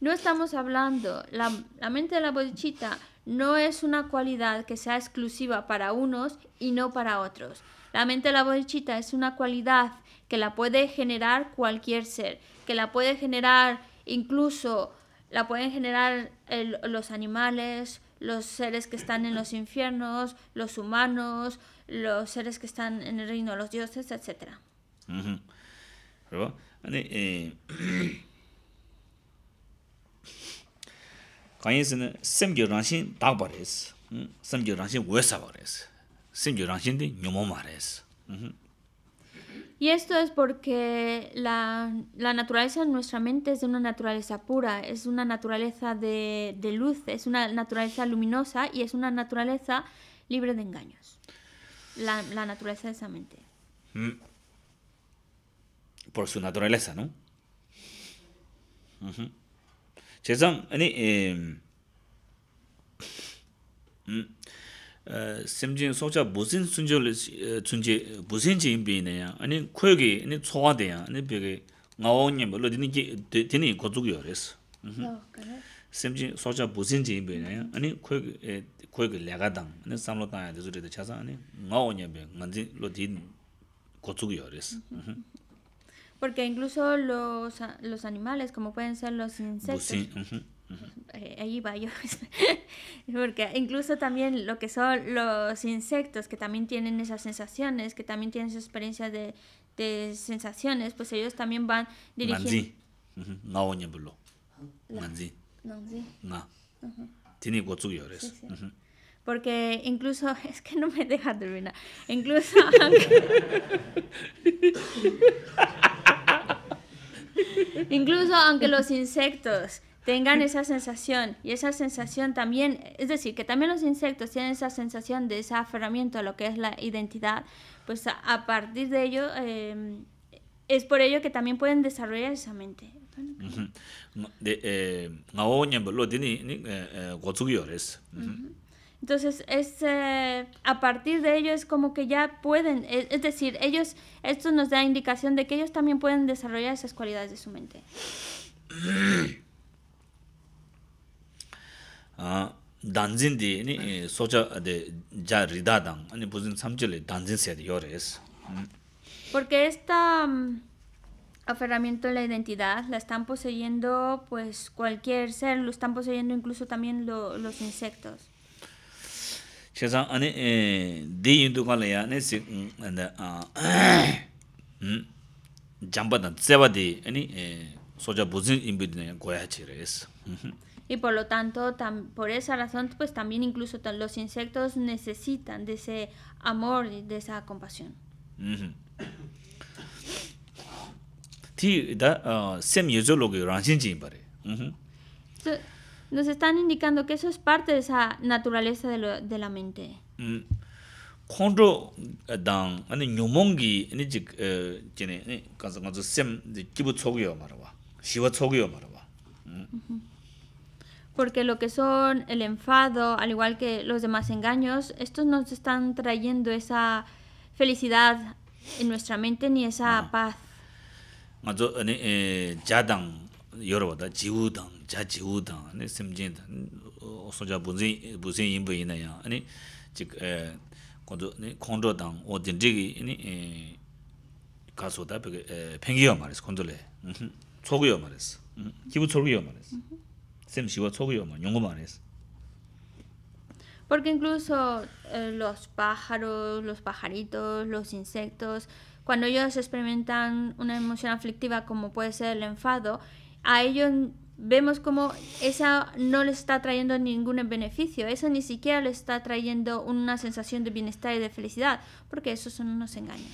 No estamos hablando, la, mente de la bodichita no es una cualidad que sea exclusiva para unos y no para otros. La mente de la bodichita es una cualidad que la puede generar cualquier ser, que la puede generar incluso, la pueden generar los animales, los seres que están en los infiernos, los humanos, los seres que están en el reino de los dioses, etc. (clears throat) Y esto es porque la, naturaleza en nuestra mente es de una naturaleza pura, es una naturaleza de, luz, es una naturaleza luminosa y es una naturaleza libre de engaños. La, naturaleza de esa mente. Hm. Por su naturaleza, ¿no? Chay 아니 음 심진 소자 socha 순절 준제 buzhin ching 아니 코역이 아니 초화대야 아니 벽에 나오니 de ya, ane pei ge ngao nye be lo di ni kocuk yo rezi. Yo, gara. Sam ching socha buzhin ching pii na ya, Porque incluso los, animales, como pueden ser los insectos, sí, eh, ahí va yo, (laughs) porque incluso también lo que son los insectos, que también tienen esas sensaciones, que también tienen esa experiencia de, sensaciones, pues ellos también van dirigiendo... No, no, Tiene sí, Porque incluso, (laughs) es que no me deja terminar, incluso... (laughs) Incluso aunque los insectos tengan esa sensación y esa sensación también, es decir, que también los insectos tienen esa sensación de ese aferramiento a lo que es la identidad, pues a, partir de ello em, es por ello que también pueden desarrollar esa mente. Entonces, es, a partir de ello es como que ya pueden, e, es, decir, ellos, esto nos da indicación de que ellos también pueden desarrollar esas cualidades de su mente. porque esta mm, aferramiento a la identidad la están poseyendo pues cualquier ser lo están poseyendo incluso también los insectos chezang ane di yindu kwa laya ane sik ane jamba dan tseba di ane soja buzin imbi dina goya y por lo tanto tam, por esa razón pues también incluso los insectos necesitan de ese amor de esa compasión ti da sem yuzo logo ranjin jin nos están indicando que eso es parte de esa naturaleza de, la mente. Porque lo que son el enfado, al igual que los demás engaños, estos no nos están trayendo esa felicidad en nuestra mente ni esa ah. paz ja jiwu tang, ane simjin tang, oso ja buzin yinbu yina yang, ane jik kondro tang, o dindigi, ane kaso da pengiyo maris, kondole, tsoguyo maris, kibu tsoguyo maris, sim shiwa tsoguyo maris, nyungu maris. Porque incluso eh, los pájaros, los pajaritos, los insectos, cuando ellos experimentan una emoción aflictiva como puede ser el enfado, a ellos vemos como esa no le está trayendo ningún beneficio, eso ni siquiera le está trayendo una sensación de bienestar y de felicidad, porque eso son unos engaños.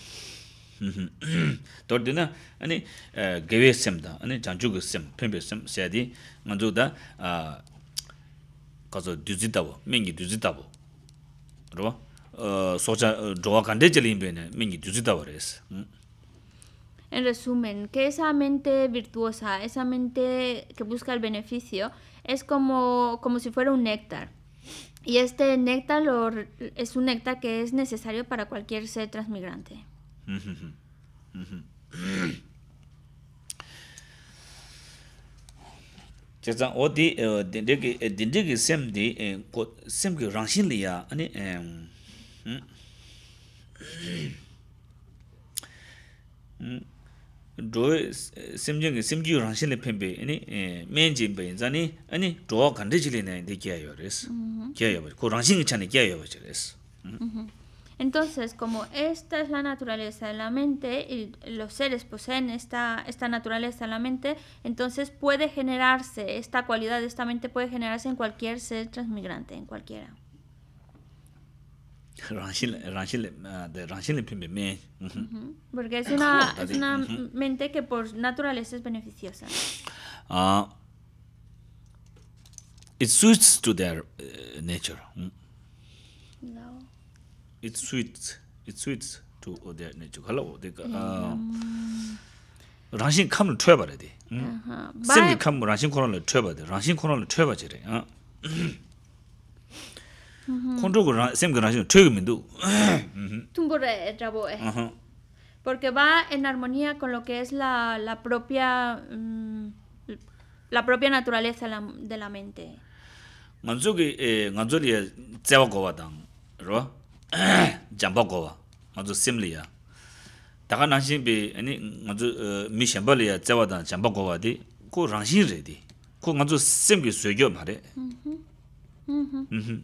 (clears throat) Torde na, ane eh, gewe sem da, ane eh, janchugu sem, pimpe sem, sayadi nganzu da kazo duzi dabo, mingi duzi dabo, rwa, eh, socha dhruwa kande chali inbe ne, mingi duzi dabo resi. En resumen, que esa mente virtuosa, esa mente que busca el beneficio, es como, como si fuera un néctar. Y este néctar es un néctar que es necesario para cualquier ser transmigrante. (clears throat) Entonces, como esta es la naturaleza de la mente y los seres poseen esta, esta naturaleza de la mente, entonces puede generarse, esta cualidad de esta mente puede generarse en cualquier ser transmigrante, en cualquiera. rāngshīn lī, rāngshīn lī, uh, dē rāngshīn lī pīmbi mēn. Mm-hmm. Porque es una, es una mm-hmm. mente beneficiosa. it suits to their nature. It suits, to their nature. rāngshīn kāma lī tuyabā rā dē. Sīm kāma rāngshīn kōrā rāngshīn Mm-hmm. Khunzhu gu rang, sem gu rang xiong, chui gu mindu. Tungbu re, trabo e. Uh-huh. Porque va en armonía con lo que es la, la propia mm, la propia naturaleza de la mente. Ngancho eh, gu, tsewa gowa dang, rwa, (coughs) jamba gowa, ngancho sem liya. Daka nang eh, mi tsewa dang jamba gowa di, re di. gyo Mhm. Mhm.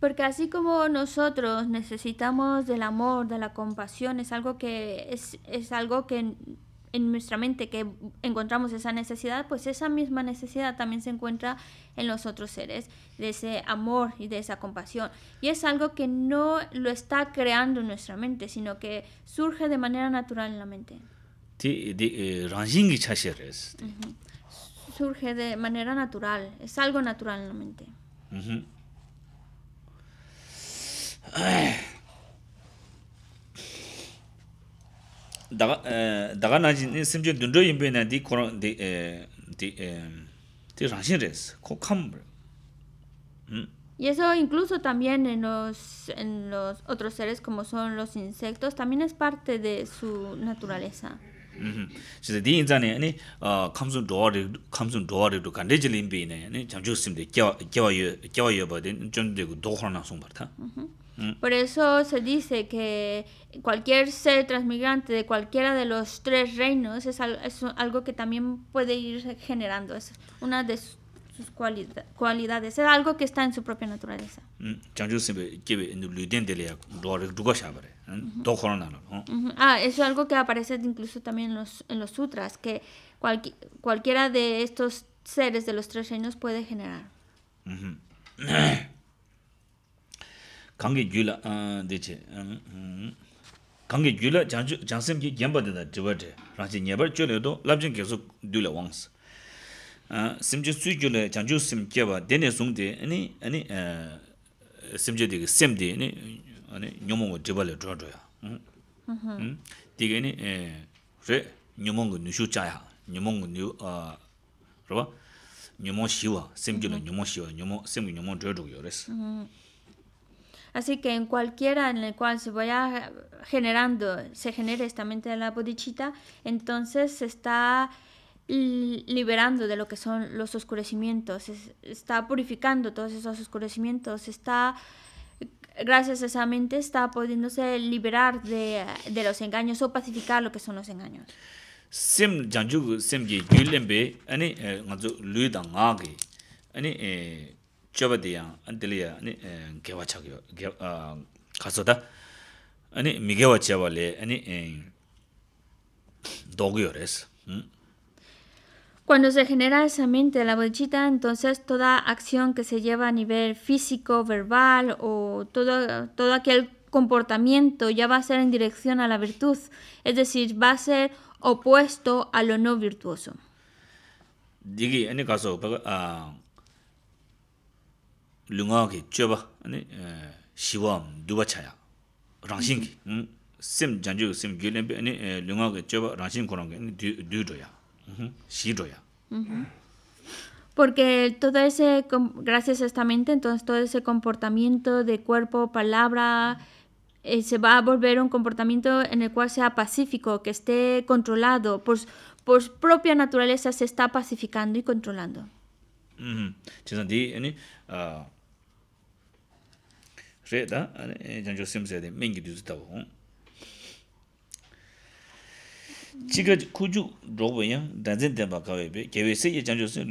Porque así como nosotros necesitamos del amor, de la compasión, es algo que es, algo que en, nuestra mente que encontramos esa necesidad, pues esa misma necesidad también se encuentra en los otros seres, de ese amor y de esa compasión. Y es algo que no lo está creando nuestra mente, sino que surge de manera natural en la mente. Eh, surge de manera natural, es algo natural en la mente. 다가 다가 나진 심지 둔도 임베나디 코란 데에디에 티잔시레스 예서 인클루소 타미엔 에 노스 에 노스 오트로 세레스 코모 손 로스 인섹토스 타미엔 에스 파르테 데수음 수데틴 자니 아니 함주 도르 함주 도르 두 간데질 임베나니 창주 심데 께와요 께와요 버 쫀데고 도호라나 송바타 음음 Mm. Por eso se dice que cualquier ser transmigrante de cualquiera de los tres reinos es, algo que también puede ir generando, es una de sus, cualidades, es algo que está en su propia naturaleza. Mm. ¿Eh? Ah, eso es algo que aparece incluso también en los, en los sutras, que cualquiera de estos seres de los tres reinos puede generar. (clears throat) 강게 줄아 데체 강게 줄아 장주 장심기 겸버데다 저버데 라지 녀버 줄여도 랍진 계속 둘어 왕스 심지 수줄에 장주 심께바 데네 송데 아니 아니 심지디 심디 아니 아니 녀몽을 제발 줘 줘야 음음 디게니 에제 녀몽을 누슈 짜야 녀몽을 뉴아 그러봐 녀몽 시와 심지는 녀몽 시와 녀몽 심기 녀몽 줘 줘요 음 Así que en cualquiera en el cual se vaya generando, se genere esta mente de la bodichita, entonces se está liberando de lo que son los oscurecimientos, está purificando todos esos oscurecimientos, está gracias a esa mente está pudiéndose liberar de, los engaños o pacificar lo que son los engaños. Cuando se genera esa mente, la bolchita entonces toda acción que se lleva a nivel físico, verbal o todo, todo aquel comportamiento ya va a ser en dirección a la virtud, es decir, va a ser opuesto a lo no virtuoso. en caso porque todo ese, gracias a esta mente, entonces todo ese comportamiento de cuerpo, palabra, eh, se va a volver un comportamiento en el cual sea pacífico, que esté controlado, por, por propia naturaleza se está pacificando y controlando. Mm re da janjo simse de mengi du ta bu chiga kuju robo ya dazen de ba ka we be ke we se ye janjo sin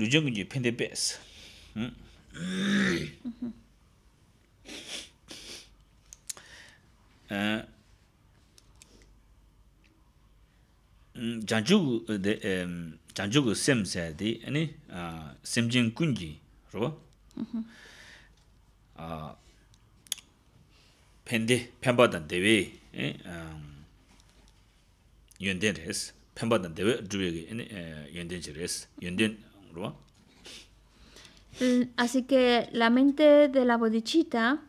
Así que la mente de la bodichita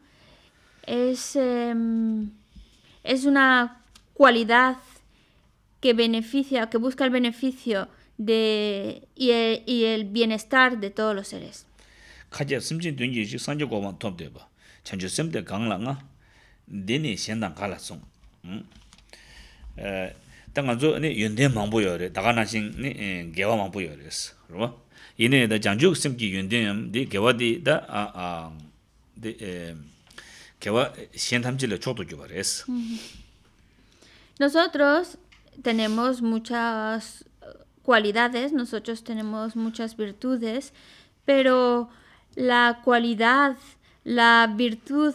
es, em, es una cualidad que beneficia, que busca el beneficio de, y el bienestar de todos los seres dēni xiāndāng kāla sōng. Tā ngā dzō yōndē māngbō yō rē, dāgā nāshīn gāwā māngbō yō rē sō, rōba. Yīne dā jāngchūk sīm kī yōndē yōm, dī gāwā dī Nosotros tenemos muchas eh, cualidades, nosotros tenemos muchas virtudes, pero la cualidad, la virtud,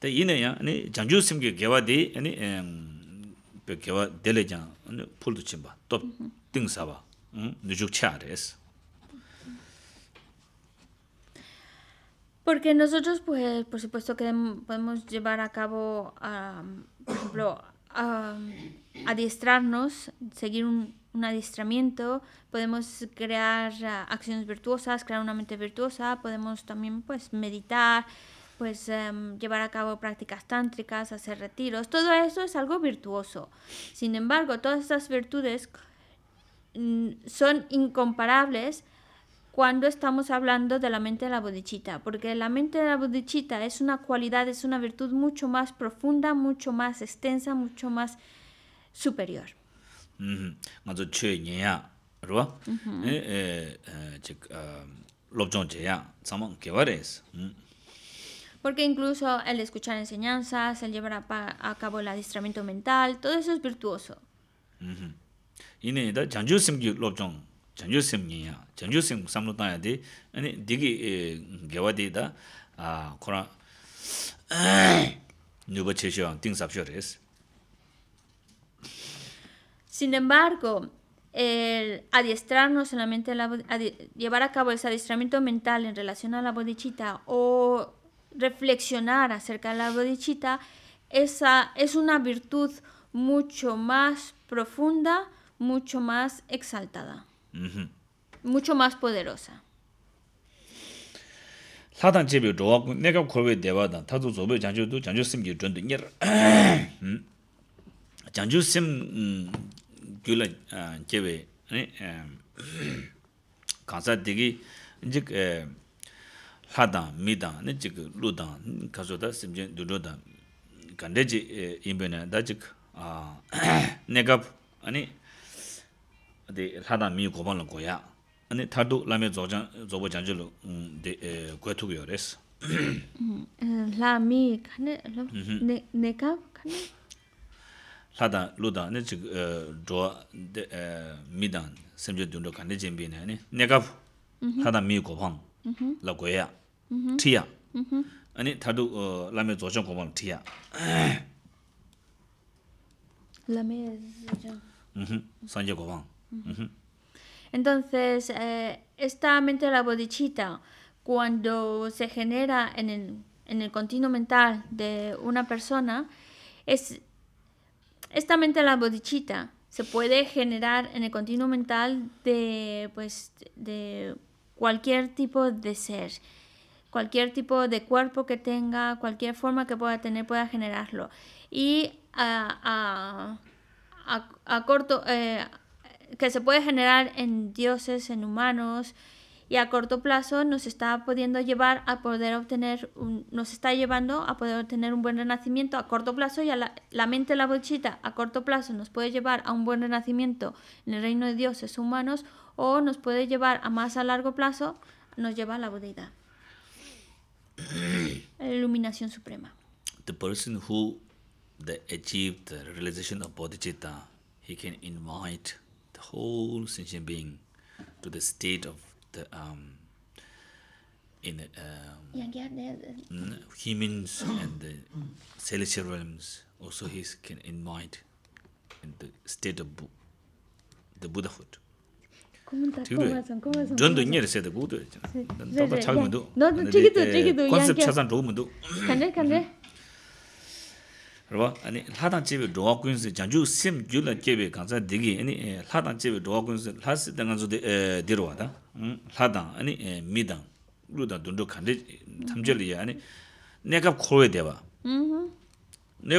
Porque nosotros, pues, por supuesto que podemos llevar a cabo, por ejemplo, adiestrarnos, seguir un, un, adiestramiento, podemos crear ah, acciones virtuosas, crear una mente virtuosa, podemos también, pues, meditar, pues em, llevar a cabo prácticas tántricas, hacer retiros, todo eso es algo virtuoso. Sin embargo, todas estas virtudes mm, son incomparables cuando estamos hablando de la mente de la bodichita, porque la mente de la bodichita es una cualidad, es una virtud mucho más profunda, mucho más extensa, mucho más superior. Mm-hmm porque incluso el escuchar enseñanzas, el llevar a, cabo el adiestramiento mental, todo eso es virtuoso. Sin embargo, el adiestrarnos solamente, la, llevar a cabo ese adiestramiento mental en relación a la bodichita o reflexionar acerca de la bodichita esa es una virtud mucho más profunda, mucho más exaltada, mucho más poderosa. (clears throat) 하다 미다 네 지금 루다 가서다 심진 누르다 간데지 임베나 다직 아 (clears throat) 내가 아니 데 하다 미 고반을 거야 아니 다도 라메 조장 조보 장지로 데 고토고요레스 라미 칸네 내가 칸네 하다 루다 지금 저데 미단 심진 누르 내가 하다 미 고반 Tía, uh, (clears throat) Entonces, eh, esta mente de la bodichita, cuando se genera en el, en el continuo mental de una persona, es, esta mente de la bodichita se puede generar en el continuo mental de, pues, de cualquier tipo de ser cualquier tipo de cuerpo que tenga, cualquier forma que pueda tener, pueda generarlo. Y a, a, a, corto, eh, que se puede generar en dioses, en humanos, y a corto plazo nos está pudiendo llevar a poder obtener, nos está llevando a poder obtener un buen renacimiento a corto plazo y a la, la mente, la bolsita a corto plazo nos puede llevar a un buen renacimiento en el reino de dioses humanos o nos puede llevar a más a largo plazo, nos lleva a la bodida. Mm. La iluminación suprema. The person who the achieved the realization of bodhicitta, he can invite the whole sentient being to the state of the um, in um, the um, humans and the celestial realms. Also, he can invite in the state of the Buddhahood. 전도 인해 세대 모두 있잖아. 너도 작은 것도. 너도 찌기도 찌기도 이야기. 컨셉 차선 로무도. 간데 간데. 그리고 아니 하단 집에 로그인스 장주 심 줄라 개베 간자 되게 아니 하단 집에 로그인스 하스 당한 에 데려와다. 음 하단 아니 미당. 루다 돈도 간데 탐절이야 아니 내가 코에 대봐. 음. La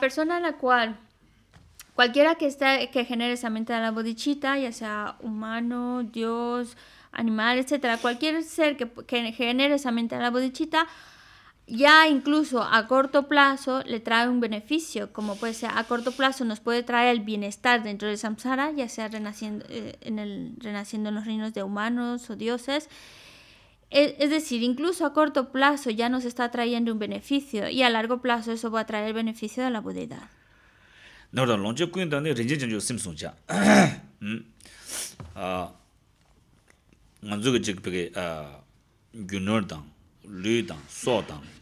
persona la cual cualquiera que está que genere esa mente de la bodichita, ya sea humano, Dios, animal, etcétera, cualquier ser que, que genere esa mente de la bodichita, ya incluso a corto plazo le trae un beneficio, como puede ser a corto plazo nos puede traer el bienestar dentro del samsara, ya sea renaciendo, eh, en, los reinos de humanos o dioses. E, es, decir, incluso a corto plazo ya nos está trayendo un beneficio y a largo plazo eso va a traer el beneficio de la budedad. (coughs)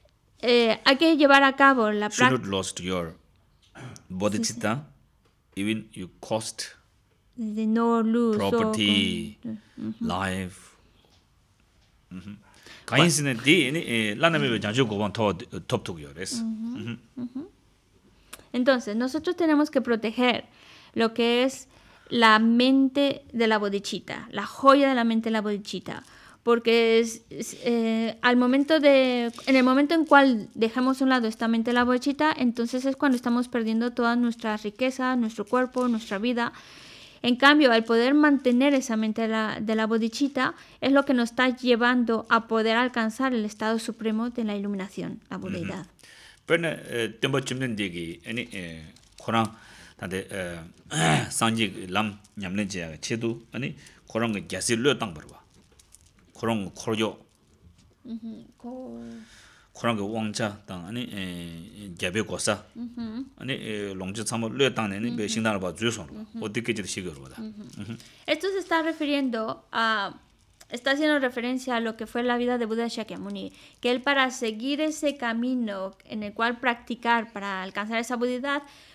eh, hay que llevar a cabo la práctica. Should lost your bodhicitta, even you cost, no lose property, uh-huh. life. Mm-hmm. 가인스는 디 Janju 장조 고반 Top 톱톱이요. 그래서. Entonces, nosotros tenemos que proteger lo que es la mente de la bodichita, la joya de la mente de la bodichita porque es, eh, al momento de, en el momento en cual dejamos a un lado esta mente la bochita, entonces es cuando estamos perdiendo toda nuestra riqueza, nuestro cuerpo, nuestra vida. En cambio, al poder mantener esa mente de la, de la bodichita es lo que nos está llevando a poder alcanzar el estado supremo de la iluminación, la budeidad. Pero, eh, (clears throat) Esto se está refiriendo a está haciendo referencia a lo que fue la vida de Buda Shakyamuni, que él para seguir ese camino en el cual practicar para alcanzar esa budidad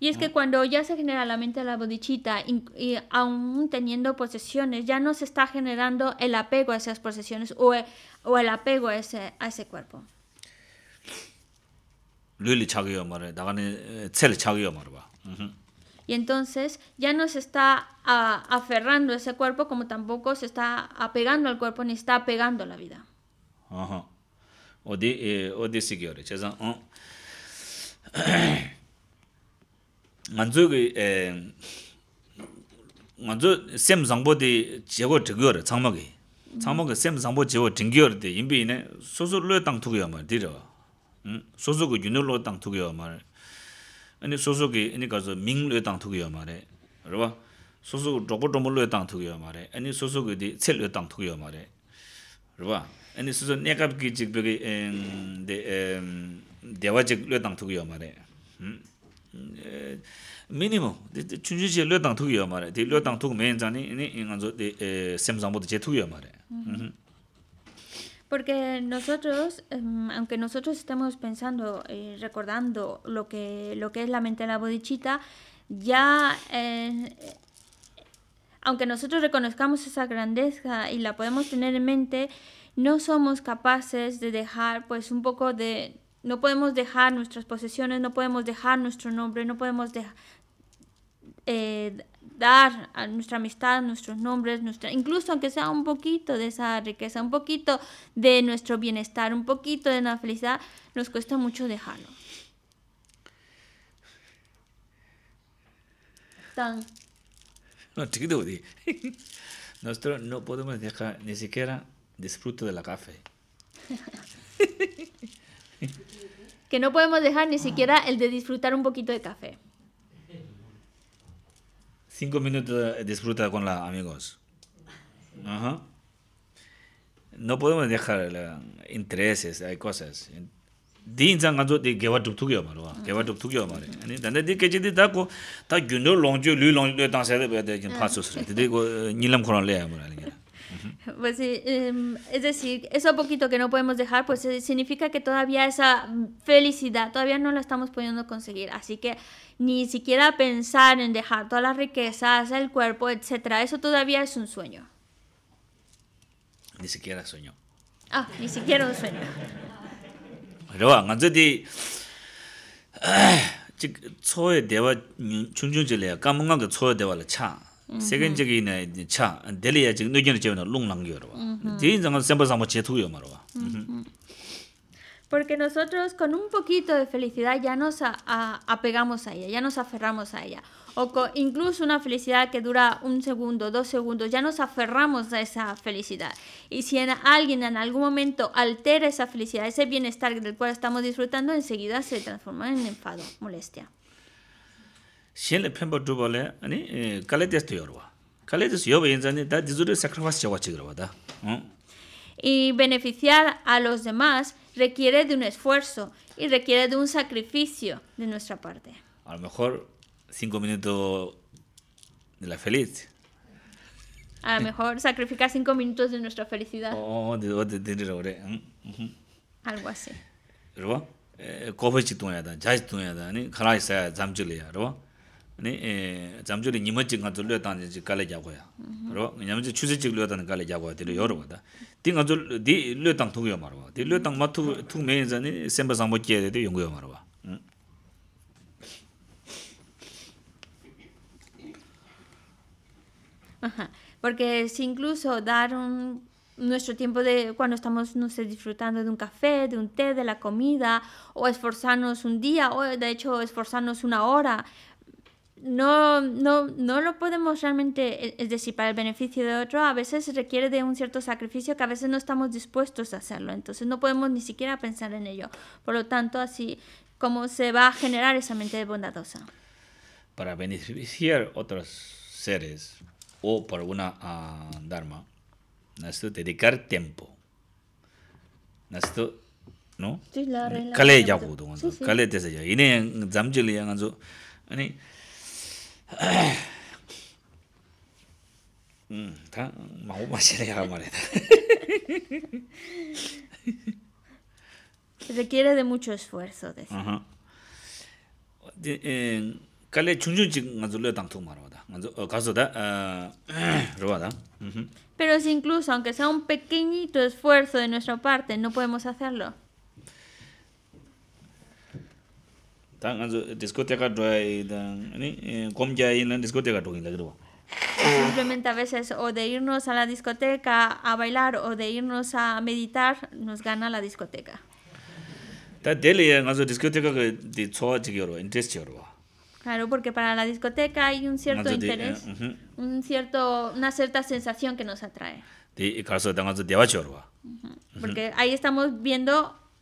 Y es que cuando ya se genera la mente de la bodichita, y, aún teniendo posesiones, ya no se está generando el apego a esas posesiones o, o el apego a ese, a ese cuerpo. Eh, eh, y entonces ya no se está aferrando a ese cuerpo como tampoco se está apegando al cuerpo ni está apegando a la vida. Ajá. Uh eh, -huh. (clears throat) nganzu eh, nganzu sem zangbo di jego dhigyo ra, changmogi. Changmogi sem zangbo jego dhigyo ra di inbi ina sozo loo tang ma, di ra. Hmm? Sozo go yunlo loo tang tukyo ma ra. Ani sozo ki ina kazo ming loo tang tukyo ma ra. Rwa, sozo go dhoko dhomo loo tang ma ra. Ani sozo go ma mínimo Porque nosotros, em, aunque nosotros estemos pensando y recordando lo que, lo que es la mente de la bodichita, ya, eh, aunque nosotros reconozcamos esa grandeza y la podemos tener en mente, no somos capaces de dejar pues un poco de no podemos dejar nuestras posesiones, no podemos dejar nuestro nombre, no podemos dejar... Eh, dar a nuestra amistad nuestros nombres, nuestra, incluso aunque sea un poquito de esa riqueza, un poquito de nuestro bienestar, un poquito de la felicidad, nos cuesta mucho dejarlo. Tan. Nosotros (laughs) no podemos dejar ni siquiera disfruto de la café. (laughs) que no podemos dejar ni siquiera el de disfrutar un poquito de café. Cinco minutos de disfruta con la amigos. Ajá. No podemos dejar la, intereses, hay cosas. Dinzan ganzo de geva tup tuk yo maro wa, geva tup yo maro. Ani dande di kechi di dako, ta gyundo longju, lui longju, de baya de kin pasu eh, nilam koron le ya pues sí, em, es decir, eso poquito que no podemos dejar, pues eh, significa que todavía esa felicidad todavía no la estamos pudiendo conseguir. Así que ni siquiera pensar en dejar todas las riquezas, el cuerpo, etcétera, eso todavía es un sueño. Ni siquiera sueño. Ah, ni siquiera un sueño. Pero ah, porque nosotros con un poquito de felicidad ya nos apegamos a ella, ya nos aferramos a ella. O incluso una felicidad que dura un segundo, dos segundos, ya nos aferramos a esa felicidad. Y si alguien en algún momento altera esa felicidad, ese bienestar del cual estamos disfrutando, enseguida se transforma en enfado, molestia shen pemba dhruba le e, kale desto yorwa. Kale desto yorwa yinzani da dizuri sacrifice chawa chigirwa da. Hmm? Y beneficiar a los demás requiere de un esfuerzo y requiere de un sacrificio de nuestra parte. A lo mejor cinco minutos de la feliz. A lo mejor sacrificar cinco minutos de nuestra felicidad. (laughs) Oh, oh, de, de, de, de, mm, Algo así. ¿Verdad? Eh, Coffee chitun ya da, jazz chitun ya da, ni khala isa ya, zamchil ya, ¿verdad? porque si incluso dar nuestro tiempo de cuando estamos no disfrutando de un café, de un té, de la comida o esforzarnos un día o de hecho esforzarnos una hora no, no, no lo podemos realmente, e, es decir, para el beneficio de otro, a veces se requiere de un cierto sacrificio que a veces no estamos dispuestos a hacerlo, entonces no podemos ni siquiera pensar en ello. Por lo tanto, así como se va a generar esa mente bondadosa. Para beneficiar otros seres o por una ah, dharma, necesito dedicar tiempo. ¿no? Sí, Kale ya Kale te ya. (sighs) Mm, (laughs) Requiere de mucho esfuerzo, eh, (clears throat) Pero si incluso aunque sea un pequeñito esfuerzo de nuestra parte, no podemos hacerlo. Eh, Simplemente a veces o de irnos a la discoteca a bailar o de irnos a meditar nos gana la discoteca. Claro, porque para la discoteca hay un cierto eh, interés, un cierto una cierta sensación que nos atrae. Porque ahí estamos viendo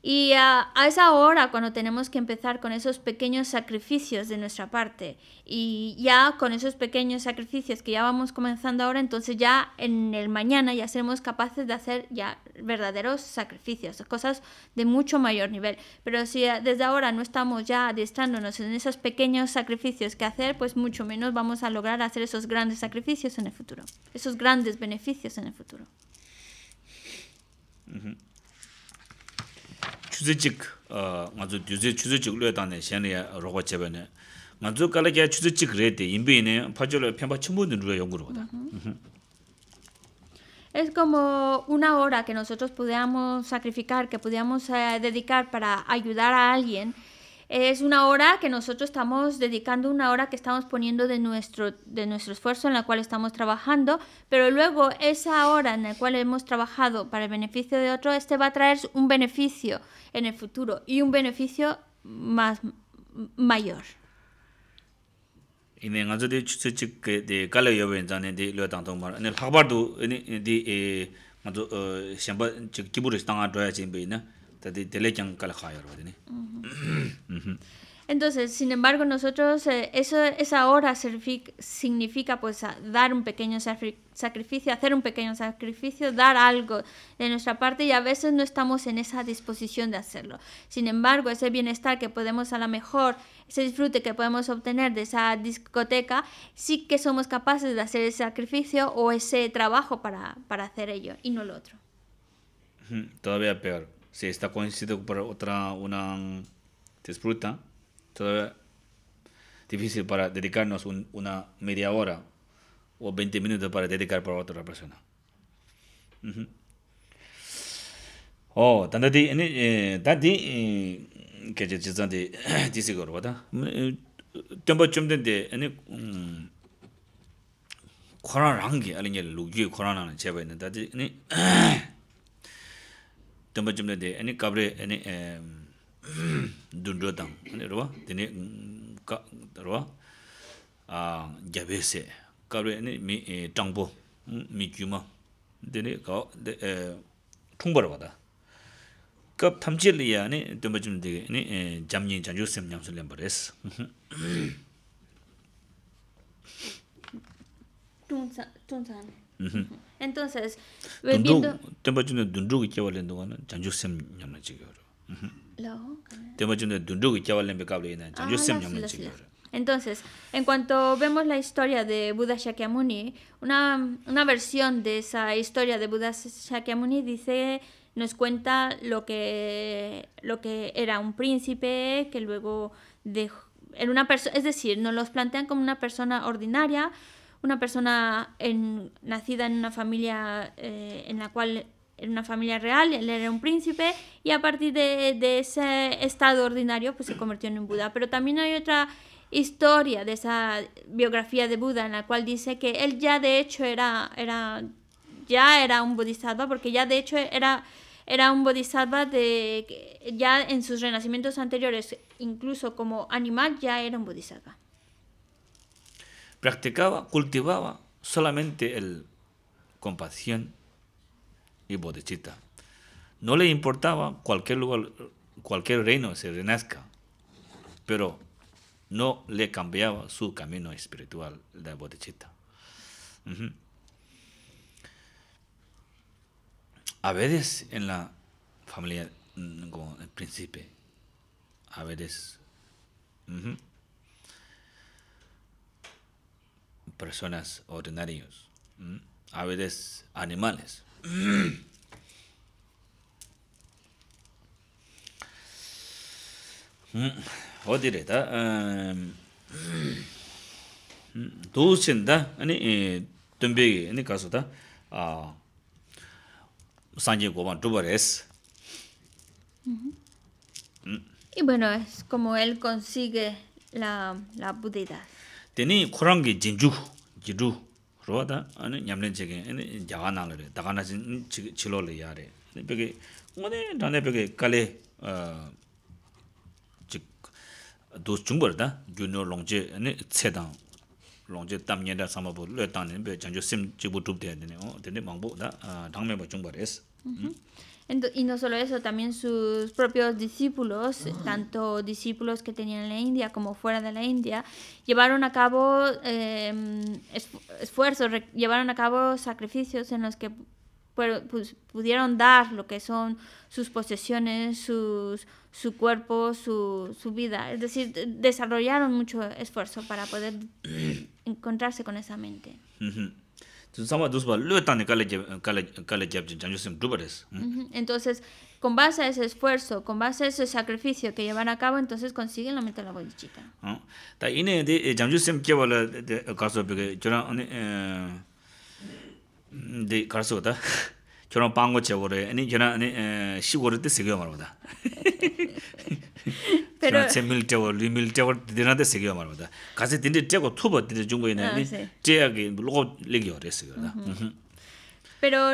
Y a, esa hora cuando tenemos que empezar con esos pequeños sacrificios de nuestra parte. Y ya con esos pequeños sacrificios que ya vamos comenzando ahora, entonces ya en el mañana ya seremos capaces de hacer ya verdaderos sacrificios, cosas de mucho mayor nivel. Pero si desde ahora no estamos ya adiestrándonos en esos pequeños sacrificios que hacer, pues mucho menos vamos a lograr hacer esos grandes sacrificios en el futuro, esos grandes beneficios en el futuro. Es como una hora que nosotros podíamos sacrificar, que podíamos eh, dedicar para ayudar a alguien es una hora que nosotros estamos dedicando, una hora que estamos poniendo de nuestro, de nuestro esfuerzo en la cual estamos trabajando, pero luego esa hora en la cual hemos trabajado para el beneficio de otro, este va a traer un beneficio en el futuro y un beneficio más mayor te, Entonces, sin embargo, nosotros, eh, eso, esa hora significa pues dar un pequeño sacrificio, hacer un pequeño sacrificio, dar algo de nuestra parte y a veces no estamos en esa disposición de hacerlo. Sin embargo, ese bienestar que podemos a lo mejor, ese disfrute que podemos obtener de esa discoteca, sí que somos capaces de hacer ese sacrificio o ese trabajo para, para hacer ello y no lo otro. Todavía peor. se está coincido para otra una disfruta todo difícil para dedicarnos un, una media hora o 20 minutos para dedicar para otra persona uh oh tanto eh, eh, de (coughs) eh tanto que je je de dice gor bada tempo chum de de ani um mm, corona rang ge alin ge lu cheba corona na che ba ni (coughs) tenpa 아니 de, 아니 kabre, ane dundro tang, ane rwa, tene, ka, rwa, gyabe se, kabre ane mi e, tangpo, mi kyuma, tene ka, e, thungpa rwa 아니 Kab thamche li ya, ane tenpa chimla de, e, janju Entonces, mm-hmm. ah, Entonces, en cuanto vemos la historia de Buda Shakyamuni, una, una versión de esa historia de Buda Shakyamuni dice, nos cuenta lo que, lo que era un príncipe que luego dejó, una persona, es decir, nos los plantean como una persona ordinaria, una persona nacida en una familia eh, en la cual una familia real, él era un príncipe y a partir de, ese estado ordinario pues se convirtió en un Buda. Pero también hay otra historia de esa biografía de Buda en la cual dice que él ya de hecho era, era ya era un bodhisattva porque ya de hecho era, era un bodhisattva de ya en sus renacimientos anteriores, incluso como animal ya era un bodhisattva practicaba, cultivaba solamente el compasión y bodhichitta. No le importaba cualquier lugar, cualquier reino se renazca, pero no le cambiaba su camino espiritual de bodhichitta. A veces en la familia, mm, como el príncipe, a veces. personas ordinarios. a veces animales. O diré, ¿da? Em, ¿Tú sienta? en eh, en ¿Ani caso, ¿da? ¿Sanji Goban, tú eres? Y bueno, es como él consigue la, la teni qurang ge jinju jidu ro da ane nyamlen che ge ane ja wa nal le da gana jin le ya re ne be ge one kale chik dos chung da junior long je ane che dang long je tam nyen da sam bo lwa tan ne sim chi bu tub de da dang me bo es mm-hmm. y no solo eso, también sus propios discípulos, tanto discípulos que tenían en la India como fuera de la India, llevaron a cabo em, esfuerzos, llevaron a cabo sacrificios en los que pudieron dar lo que son sus posesiones, sus, su cuerpo, su, su vida. Es decir, desarrollaron mucho esfuerzo para poder encontrarse con esa mente sama dusba lue tani kala jebjin janju sim dubares. Entonces, con base a ese esfuerzo, con base a ese sacrificio que llevan a cabo, entonces consiguen la meta la bodichita. Ta ine de janju sim kye wala kaso bige, chora ane de kaso ta. 저런 빵고 제고래 아니 저런 아니 시고를 때 쓰게 말보다 pero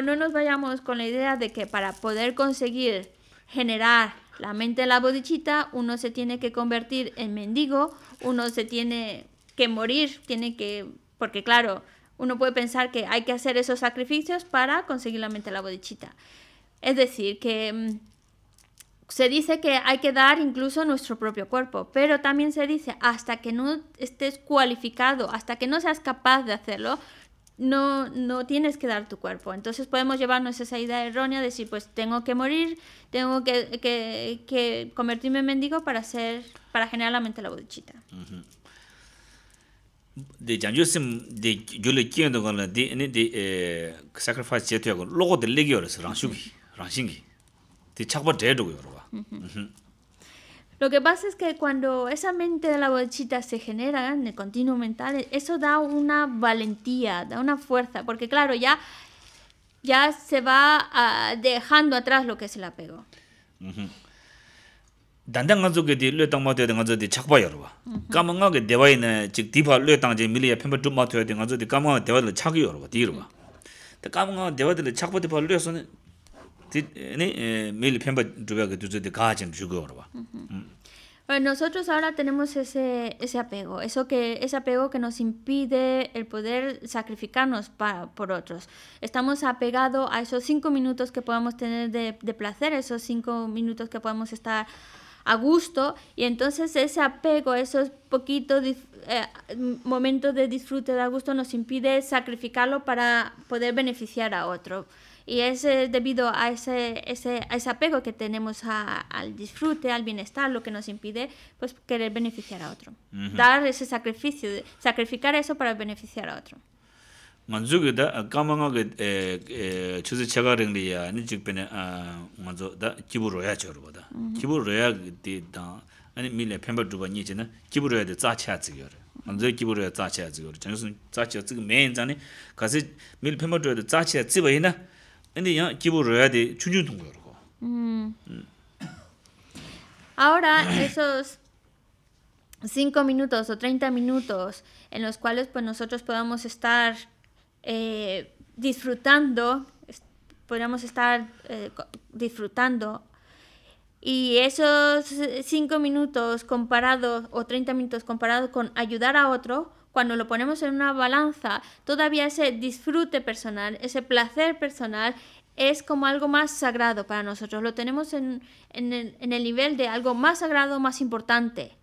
no nos vayamos con la idea de que para poder conseguir generar la mente de la bodichita, uno se tiene que convertir en mendigo, uno se tiene que morir, tiene que, porque claro, uno puede pensar que hay que hacer esos sacrificios para conseguir la mente de la bodichita. Es decir, que mm, se dice que hay que dar incluso nuestro propio cuerpo, pero también se dice hasta que no estés cualificado, hasta que no seas capaz de hacerlo, no, no tienes que dar tu cuerpo. Entonces podemos llevarnos esa idea errónea de decir, pues tengo que morir, tengo que, convertirme en mendigo para ser, para generar la mente la bodichita. de de te chagpa dejo yo lo que pasa es que cuando esa mente de la bolchita se genera en el continuo mental eso da una valentía da una fuerza porque claro ya ya se va ah, dejando atrás lo que es el apego cuando vamos que te lo estamos de chagpa yo lo que vamos que te va a ir chiquita lo estamos en mil y a penas tú estás haciendo que vamos te va a ir lo chagio yo lo digo te nosotros ahora tenemos ese, ese apego, eso que, ese apego que nos impide el poder sacrificarnos para, por otros. Estamos apegados a esos cinco minutos que podamos tener de, de placer, esos cinco minutos que podemos estar a gusto y entonces ese apego, esos poquitos eh, momentos de disfrute de a gusto nos impide sacrificarlo para poder beneficiar a otro. Y es eh, debido a ese, ese, a ese, apego que tenemos a, al disfrute, al bienestar, lo que nos impide pues, querer beneficiar a otro. Uh -huh. Dar ese sacrificio, sacrificar eso para beneficiar a otro. nganzu ki da kama nga ki chuzi chaga ringli ya ani chikpene nganzu da kibu roya chorwa da kibu roya di da ani mile penpa dhruba nyi chi na kibu roya di tsa cha tsigo re nganzu kibu roya tsa cha re chanyo sun tsa cha tsigo mayin zani kasi mile penpa dhruba de tsa cha na Ahora (coughs) esos 5 minutos o 30 minutos en los cuales pues nosotros podamos estar eh, disfrutando, podríamos estar eh, disfrutando y esos 5 minutos comparados o 30 minutos comparados con ayudar a otro, cuando lo ponemos en una balanza, todavía ese disfrute personal, ese placer personal es como algo más sagrado para nosotros. Lo tenemos en, el nivel de algo más sagrado, más importante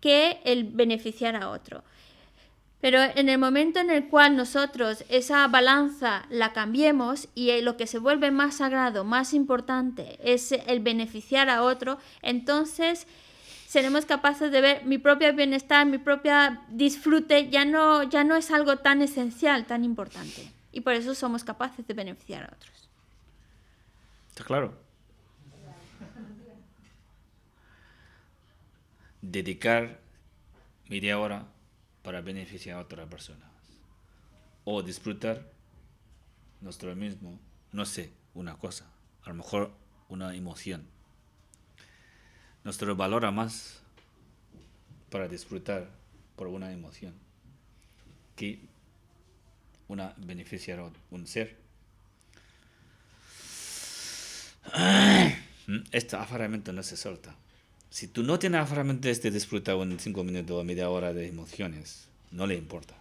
que el beneficiar a otro. Pero en el momento en el cual nosotros esa balanza la cambiemos y lo que se vuelve más sagrado, más importante, es el beneficiar a otro, entonces seremos capaces de ver mi propio bienestar, mi propio disfrute, ya no, ya no es algo tan esencial, tan importante. Y por eso somos capaces de beneficiar a otros. Está claro. Dedicar media hora para beneficiar a otras personas. O disfrutar nuestro mismo, no sé, una cosa, a lo mejor una emoción nuestro valor más para disfrutar por una emoción que una beneficiar a un ser. Mm, este afaramiento no se solta. Si tú no tienes aferramiento este disfrutar un cinco minutos o media hora de emociones. No le importa.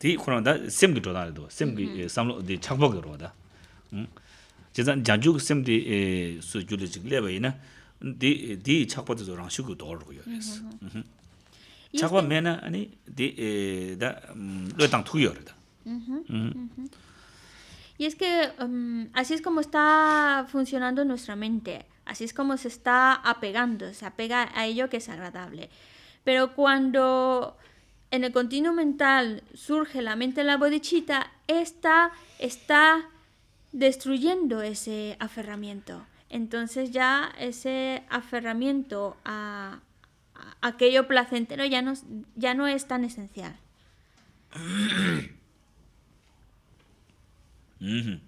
디 siempre siempre que de de que y es que um, así es como está funcionando nuestra mente, así es como se está apegando, se apega a ello que es agradable. Pero cuando en el continuo mental surge la mente de la bodichita, esta está destruyendo ese aferramiento. Entonces ya ese aferramiento a, aquello placentero ya no, ya no es tan esencial. Y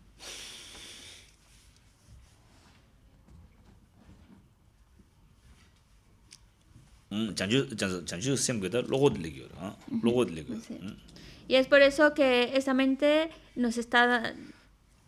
es por eso que esa mente nos está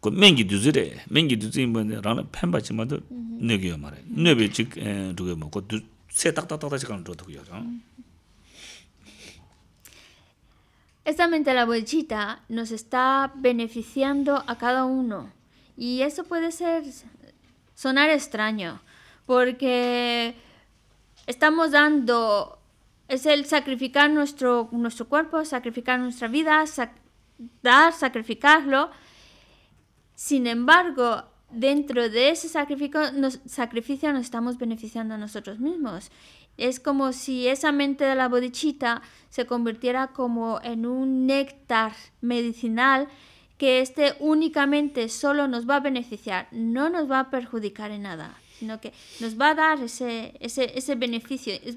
Esta mente la bolchita nos está beneficiando a cada uno y eso puede ser sonar extraño porque estamos dando es el sacrificar nuestro nuestro cuerpo, sacrificar nuestra vida, dar, sacrificarlo sin embargo, dentro de ese sacrificio nos, sacrificio nos estamos beneficiando a nosotros mismos. Es como si esa mente de la bodichita se convirtiera como en un néctar medicinal que este únicamente solo nos va a beneficiar, no nos va a perjudicar en nada, sino que nos va a dar ese, ese, ese beneficio. Es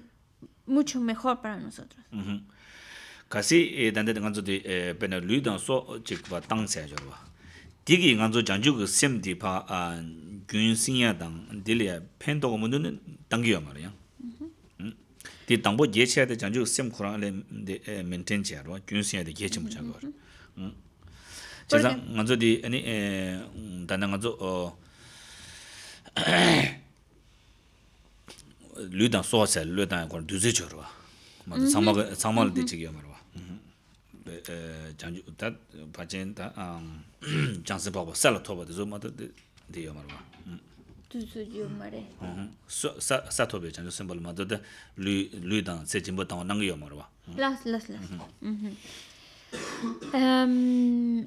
mucho mejor para nosotros. 디기 간조 장주 그 샘디파 아 균신야당 딜리아 팬도고 문는 당겨 말이야. 디 당보 예체야 장주 샘 코란에 멘텐지 군신야의 균신야데 예체 응 제가 간조 아니 에 단단 간조 어 류당 소화세 류당 그 두제 줘라. 맞아. 상마 상마를 대치기 말아.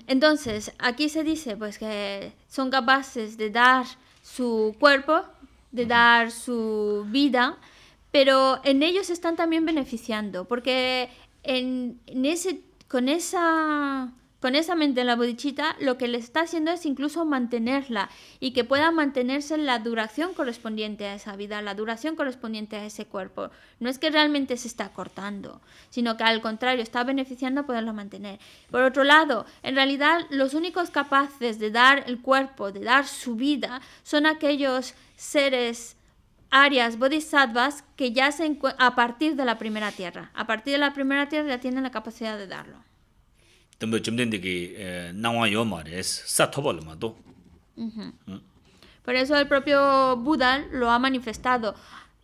Entonces, aquí se dice pues que son capaces de dar su cuerpo, de dar su vida, pero en ellos están también beneficiando, porque en, en ese con esa con esa mente en la bodichita, lo que le está haciendo es incluso mantenerla y que pueda mantenerse la duración correspondiente a esa vida, la duración correspondiente a ese cuerpo. No es que realmente se está cortando, sino que al contrario, está beneficiando poderla poderlo mantener. Por otro lado, en realidad los únicos capaces de dar el cuerpo, de dar su vida, son aquellos seres áreas bodhisattvas que ya se a partir de la primera tierra. A partir de la primera tierra ya tienen la capacidad de darlo. Eh, mm. Por eso el propio Buda lo ha manifestado.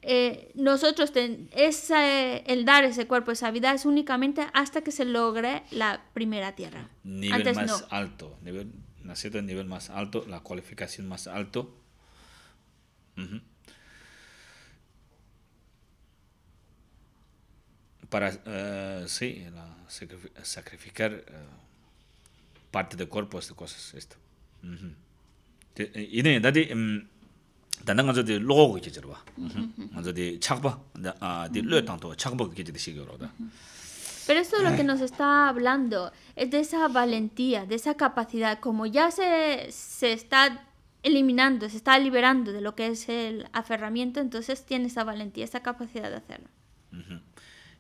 Eh, nosotros, el dar ese cuerpo, esa vida, es únicamente hasta que se logre la primera tierra. Nivel más alto, nivel, nacido en nivel más alto, la cualificación más alto. para, eh, sí, sacrificar, eh, parte del cuerpo, estas cosas, esto. Y de, eh, 단단 lo Pero eso lo que nos está hablando es de esa valentía, de esa capacidad, como ya se, está eliminando, se está liberando de lo que es el aferramiento, entonces tiene esa valentía, esa capacidad de hacerlo.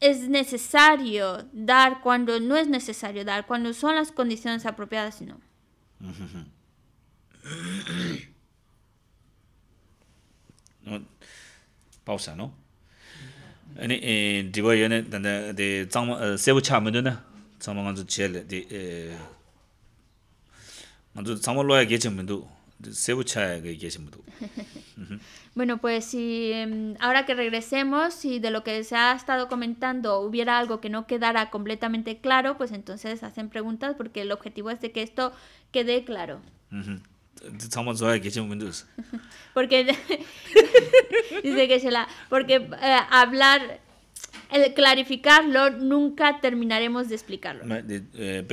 es necesario dar, cuando no es necesario dar, cuando son las condiciones apropiadas y no. no pausa, ¿no? Ani eh, dibo yone danda de zang eh, sebu cha mendo na zang nganzu chele de nganzu zang loya geche mendo sebu cha ge geche mendo (laughs) Bueno, pues si em, ahora que regresemos, si de lo que se ha estado comentando hubiera algo que no quedara completamente claro, pues entonces hacen preguntas porque el objetivo es de que esto quede claro. (laughs) porque (laughs) porque eh, hablar clarificarlo nunca terminaremos de explicarlo. Eh,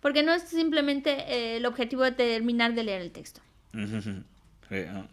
porque no es simplemente eh, el objetivo de terminar de leer el texto. 嗯哼哼，对啊。